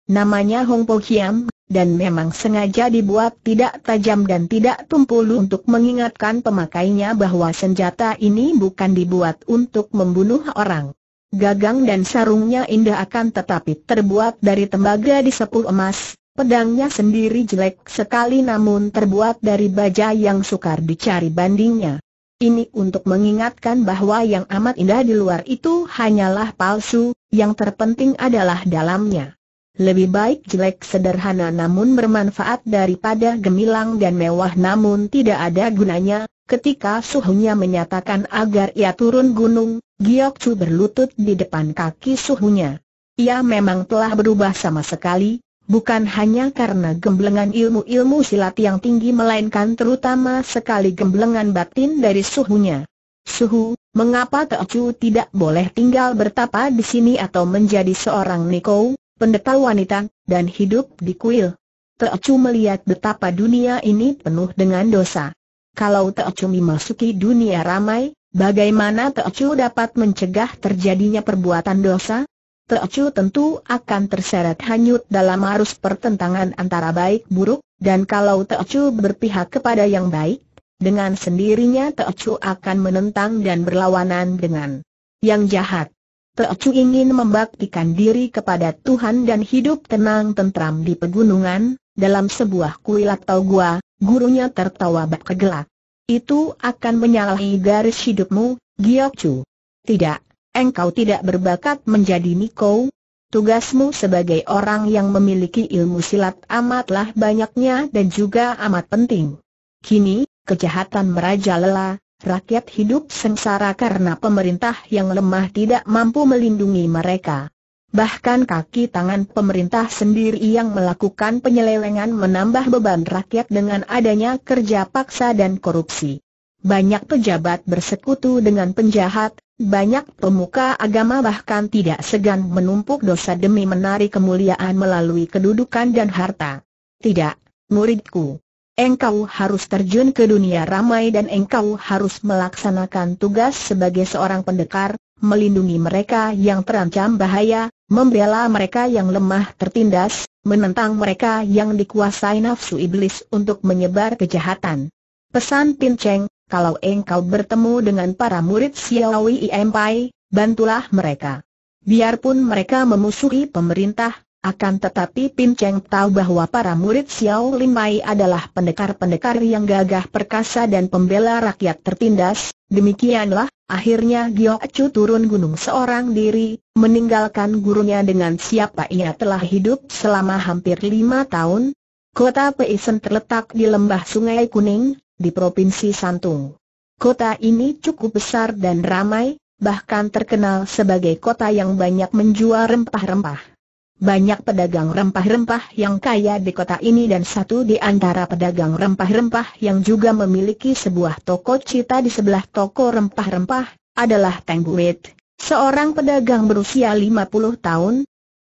Namanya Hong Po Kiam, dan memang sengaja dibuat tidak tajam dan tidak tumpul untuk mengingatkan pemakainya bahwa senjata ini bukan dibuat untuk membunuh orang. Gagang dan sarungnya indah akan tetapi terbuat dari tembaga di sepul emas, pedangnya sendiri jelek sekali namun terbuat dari baja yang sukar dicari bandingnya. Ini untuk mengingatkan bahwa yang amat indah di luar itu hanyalah palsu, yang terpenting adalah dalamnya. Lebih baik jelek sederhana namun bermanfaat daripada gemilang dan mewah namun tidak ada gunanya. Ketika suhunya menyatakan agar ia turun gunung, Giok Chu berlutut di depan kaki suhunya. Ia memang telah berubah sama sekali, bukan hanya karena gemblengan ilmu-ilmu silat yang tinggi melainkan terutama sekali gemblengan batin dari suhunya. Suhu, mengapa Teocu tidak boleh tinggal bertapa di sini atau menjadi seorang Niko? pendeta wanita, dan hidup di kuil. Teocu melihat betapa dunia ini penuh dengan dosa. Kalau Teocu memasuki dunia ramai, bagaimana Teocu dapat mencegah terjadinya perbuatan dosa? Teocu tentu akan terseret hanyut dalam arus pertentangan antara baik buruk, dan kalau Teocu berpihak kepada yang baik, dengan sendirinya Teocu akan menentang dan berlawanan dengan yang jahat. Teocu ingin membaktikan diri kepada Tuhan dan hidup tenang tentram di pegunungan, dalam sebuah kuil atau gua, gurunya tertawa bak kegelak. Itu akan menyalahi garis hidupmu, Giokcu. Tidak, engkau tidak berbakat menjadi Niko. Tugasmu sebagai orang yang memiliki ilmu silat amatlah banyaknya dan juga amat penting. Kini, kejahatan merajalela, rakyat hidup sengsara karena pemerintah yang lemah tidak mampu melindungi mereka. Bahkan kaki tangan pemerintah sendiri yang melakukan penyelewengan menambah beban rakyat dengan adanya kerja paksa dan korupsi. Banyak pejabat bersekutu dengan penjahat, banyak pemuka agama bahkan tidak segan menumpuk dosa demi menarik kemuliaan melalui kedudukan dan harta. Tidak, muridku engkau harus terjun ke dunia ramai dan engkau harus melaksanakan tugas sebagai seorang pendekar, melindungi mereka yang terancam bahaya, membela mereka yang lemah tertindas, menentang mereka yang dikuasai nafsu iblis untuk menyebar kejahatan. Pesan Pin Cheng, kalau engkau bertemu dengan para murid Xiaowi Empire, bantulah mereka. Biarpun mereka memusuhi pemerintah, akan tetapi Pin Cheng tahu bahwa para murid Xiao Limai adalah pendekar-pendekar yang gagah perkasa dan pembela rakyat tertindas, demikianlah, akhirnya Gio Chu turun gunung seorang diri, meninggalkan gurunya dengan siapa ia telah hidup selama hampir lima tahun. Kota Peisen terletak di lembah sungai Kuning, di Provinsi Santung. Kota ini cukup besar dan ramai, bahkan terkenal sebagai kota yang banyak menjual rempah-rempah. Banyak pedagang rempah-rempah yang kaya di kota ini dan satu di antara pedagang rempah-rempah yang juga memiliki sebuah toko cita di sebelah toko rempah-rempah, adalah Tang Buit, seorang pedagang berusia 50 tahun.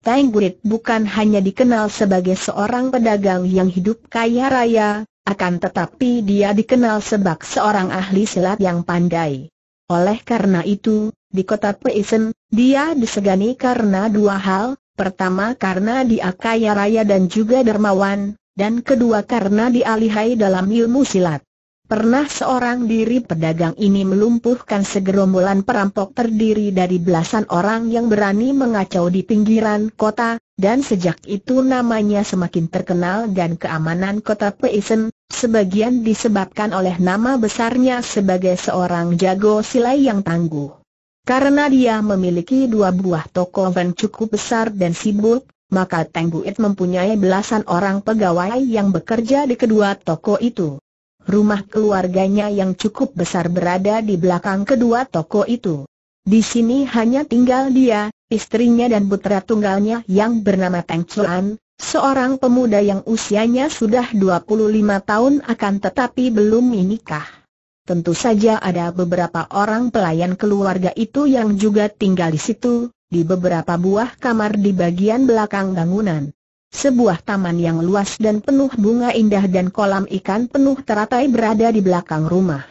Tang Buit bukan hanya dikenal sebagai seorang pedagang yang hidup kaya raya, akan tetapi dia dikenal sebab seorang ahli silat yang pandai. Oleh karena itu, di kota Peisen, dia disegani karena dua hal, Pertama karena dia kaya raya dan juga dermawan, dan kedua karena dia lihai dalam ilmu silat. Pernah seorang diri pedagang ini melumpuhkan segerombolan perampok terdiri dari belasan orang yang berani mengacau di pinggiran kota, dan sejak itu namanya semakin terkenal dan keamanan kota Peisen, sebagian disebabkan oleh nama besarnya sebagai seorang jago silai yang tangguh. Karena dia memiliki dua buah toko van cukup besar dan sibuk, maka Teng Buit mempunyai belasan orang pegawai yang bekerja di kedua toko itu. Rumah keluarganya yang cukup besar berada di belakang kedua toko itu. Di sini hanya tinggal dia, istrinya dan putra tunggalnya yang bernama Teng Chuan, seorang pemuda yang usianya sudah 25 tahun akan tetapi belum menikah. Tentu saja ada beberapa orang pelayan keluarga itu yang juga tinggal di situ, di beberapa buah kamar di bagian belakang bangunan. Sebuah taman yang luas dan penuh bunga indah dan kolam ikan penuh teratai berada di belakang rumah.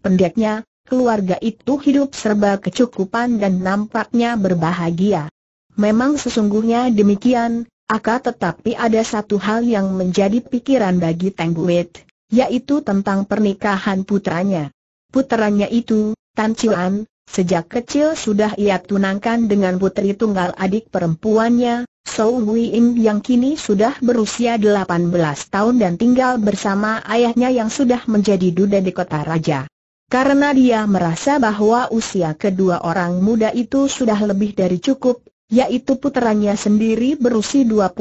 Pendeknya, keluarga itu hidup serba kecukupan dan nampaknya berbahagia. Memang sesungguhnya demikian, akan tetapi ada satu hal yang menjadi pikiran bagi Teng Buwet yaitu tentang pernikahan putranya. Putranya itu, Tan Chuan, sejak kecil sudah ia tunangkan dengan putri tunggal adik perempuannya, Sou Wing yang kini sudah berusia 18 tahun dan tinggal bersama ayahnya yang sudah menjadi duda di kota raja. Karena dia merasa bahwa usia kedua orang muda itu sudah lebih dari cukup, yaitu putranya sendiri berusia 25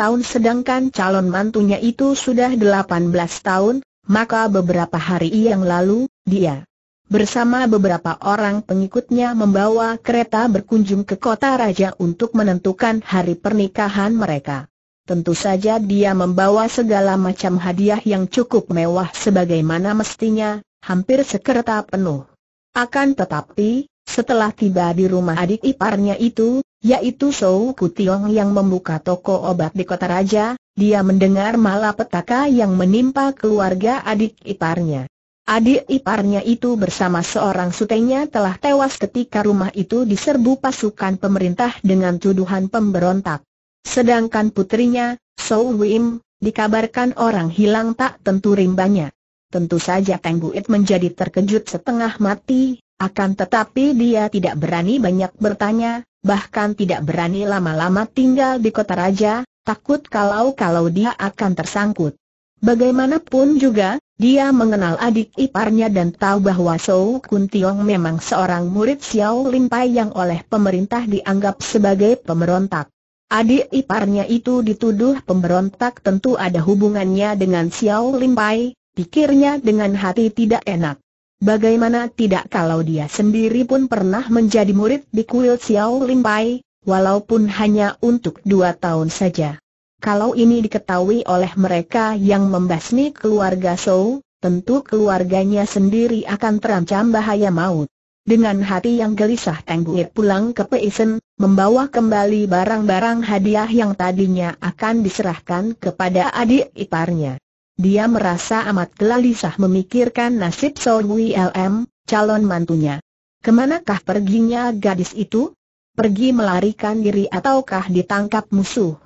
tahun sedangkan calon mantunya itu sudah 18 tahun, maka beberapa hari yang lalu, dia bersama beberapa orang pengikutnya membawa kereta berkunjung ke kota raja untuk menentukan hari pernikahan mereka. Tentu saja dia membawa segala macam hadiah yang cukup mewah sebagaimana mestinya, hampir sekereta penuh. Akan tetapi, setelah tiba di rumah adik iparnya itu, yaitu Sou Kutiong yang membuka toko obat di kota raja, dia mendengar malapetaka yang menimpa keluarga adik iparnya. Adik iparnya itu bersama seorang sutenya telah tewas ketika rumah itu diserbu pasukan pemerintah dengan tuduhan pemberontak. Sedangkan putrinya, Sou Wim, dikabarkan orang hilang tak tentu rimbanya. Tentu saja Teng Buit menjadi terkejut setengah mati, akan tetapi dia tidak berani banyak bertanya, bahkan tidak berani lama-lama tinggal di kota raja, takut kalau-kalau dia akan tersangkut. Bagaimanapun juga, dia mengenal adik iparnya dan tahu bahwa Sou Kun Tiong memang seorang murid Xiao Lim yang oleh pemerintah dianggap sebagai pemberontak. Adik iparnya itu dituduh pemberontak tentu ada hubungannya dengan Xiao Lim pikirnya dengan hati tidak enak. Bagaimana tidak kalau dia sendiri pun pernah menjadi murid di kuil Xiao Limpai, walaupun hanya untuk dua tahun saja. Kalau ini diketahui oleh mereka yang membasmi keluarga So, tentu keluarganya sendiri akan terancam bahaya maut. Dengan hati yang gelisah Tang Buir pulang ke Peisen, membawa kembali barang-barang hadiah yang tadinya akan diserahkan kepada adik iparnya. Dia merasa amat gelisah memikirkan nasib Sohui LM, calon mantunya. Kemanakah perginya gadis itu? Pergi melarikan diri ataukah ditangkap musuh?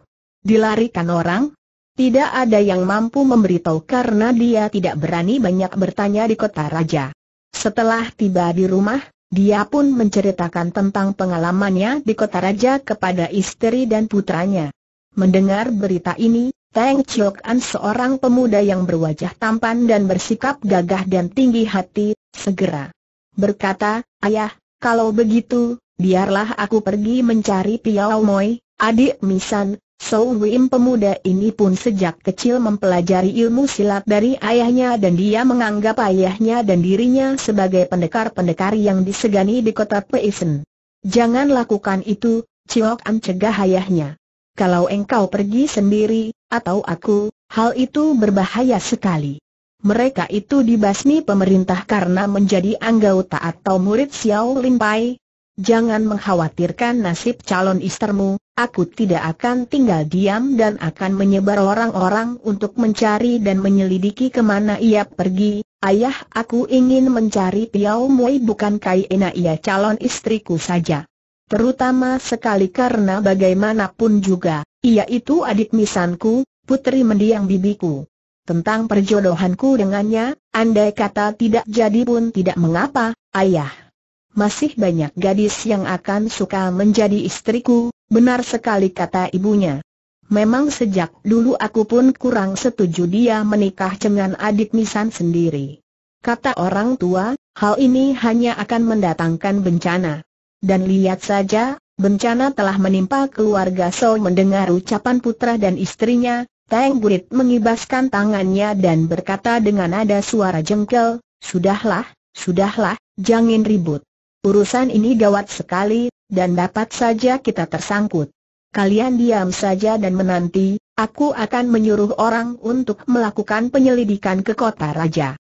Dilarikan orang? Tidak ada yang mampu memberitahu karena dia tidak berani banyak bertanya di kota raja. Setelah tiba di rumah, dia pun menceritakan tentang pengalamannya di kota raja kepada istri dan putranya. Mendengar berita ini, Teng Chiok An seorang pemuda yang berwajah tampan dan bersikap gagah dan tinggi hati, segera berkata, Ayah, kalau begitu, biarlah aku pergi mencari Piao Moi, adik Misan. So Wim pemuda ini pun sejak kecil mempelajari ilmu silat dari ayahnya dan dia menganggap ayahnya dan dirinya sebagai pendekar-pendekar yang disegani di kota Peisen. Jangan lakukan itu, Chiok An cegah ayahnya. Kalau engkau pergi sendiri, atau aku, hal itu berbahaya sekali. Mereka itu dibasmi pemerintah karena menjadi anggota atau murid Xiao Lin Pai. Jangan mengkhawatirkan nasib calon istrimu, aku tidak akan tinggal diam dan akan menyebar orang-orang untuk mencari dan menyelidiki kemana ia pergi. Ayah aku ingin mencari Piao Mui bukan Kai Kaina ia calon istriku saja. Terutama sekali karena bagaimanapun juga, ia itu adik misanku, putri mendiang bibiku. Tentang perjodohanku dengannya, andai kata tidak jadi pun tidak mengapa, ayah. Masih banyak gadis yang akan suka menjadi istriku, benar sekali kata ibunya. Memang sejak dulu aku pun kurang setuju dia menikah dengan adik misan sendiri. Kata orang tua, hal ini hanya akan mendatangkan bencana. Dan lihat saja, Bencana telah menimpa keluarga So mendengar ucapan putra dan istrinya, Teng Gurit mengibaskan tangannya dan berkata dengan nada suara jengkel, Sudahlah, sudahlah, jangan ribut. Urusan ini gawat sekali, dan dapat saja kita tersangkut. Kalian diam saja dan menanti, aku akan menyuruh orang untuk melakukan penyelidikan ke kota raja.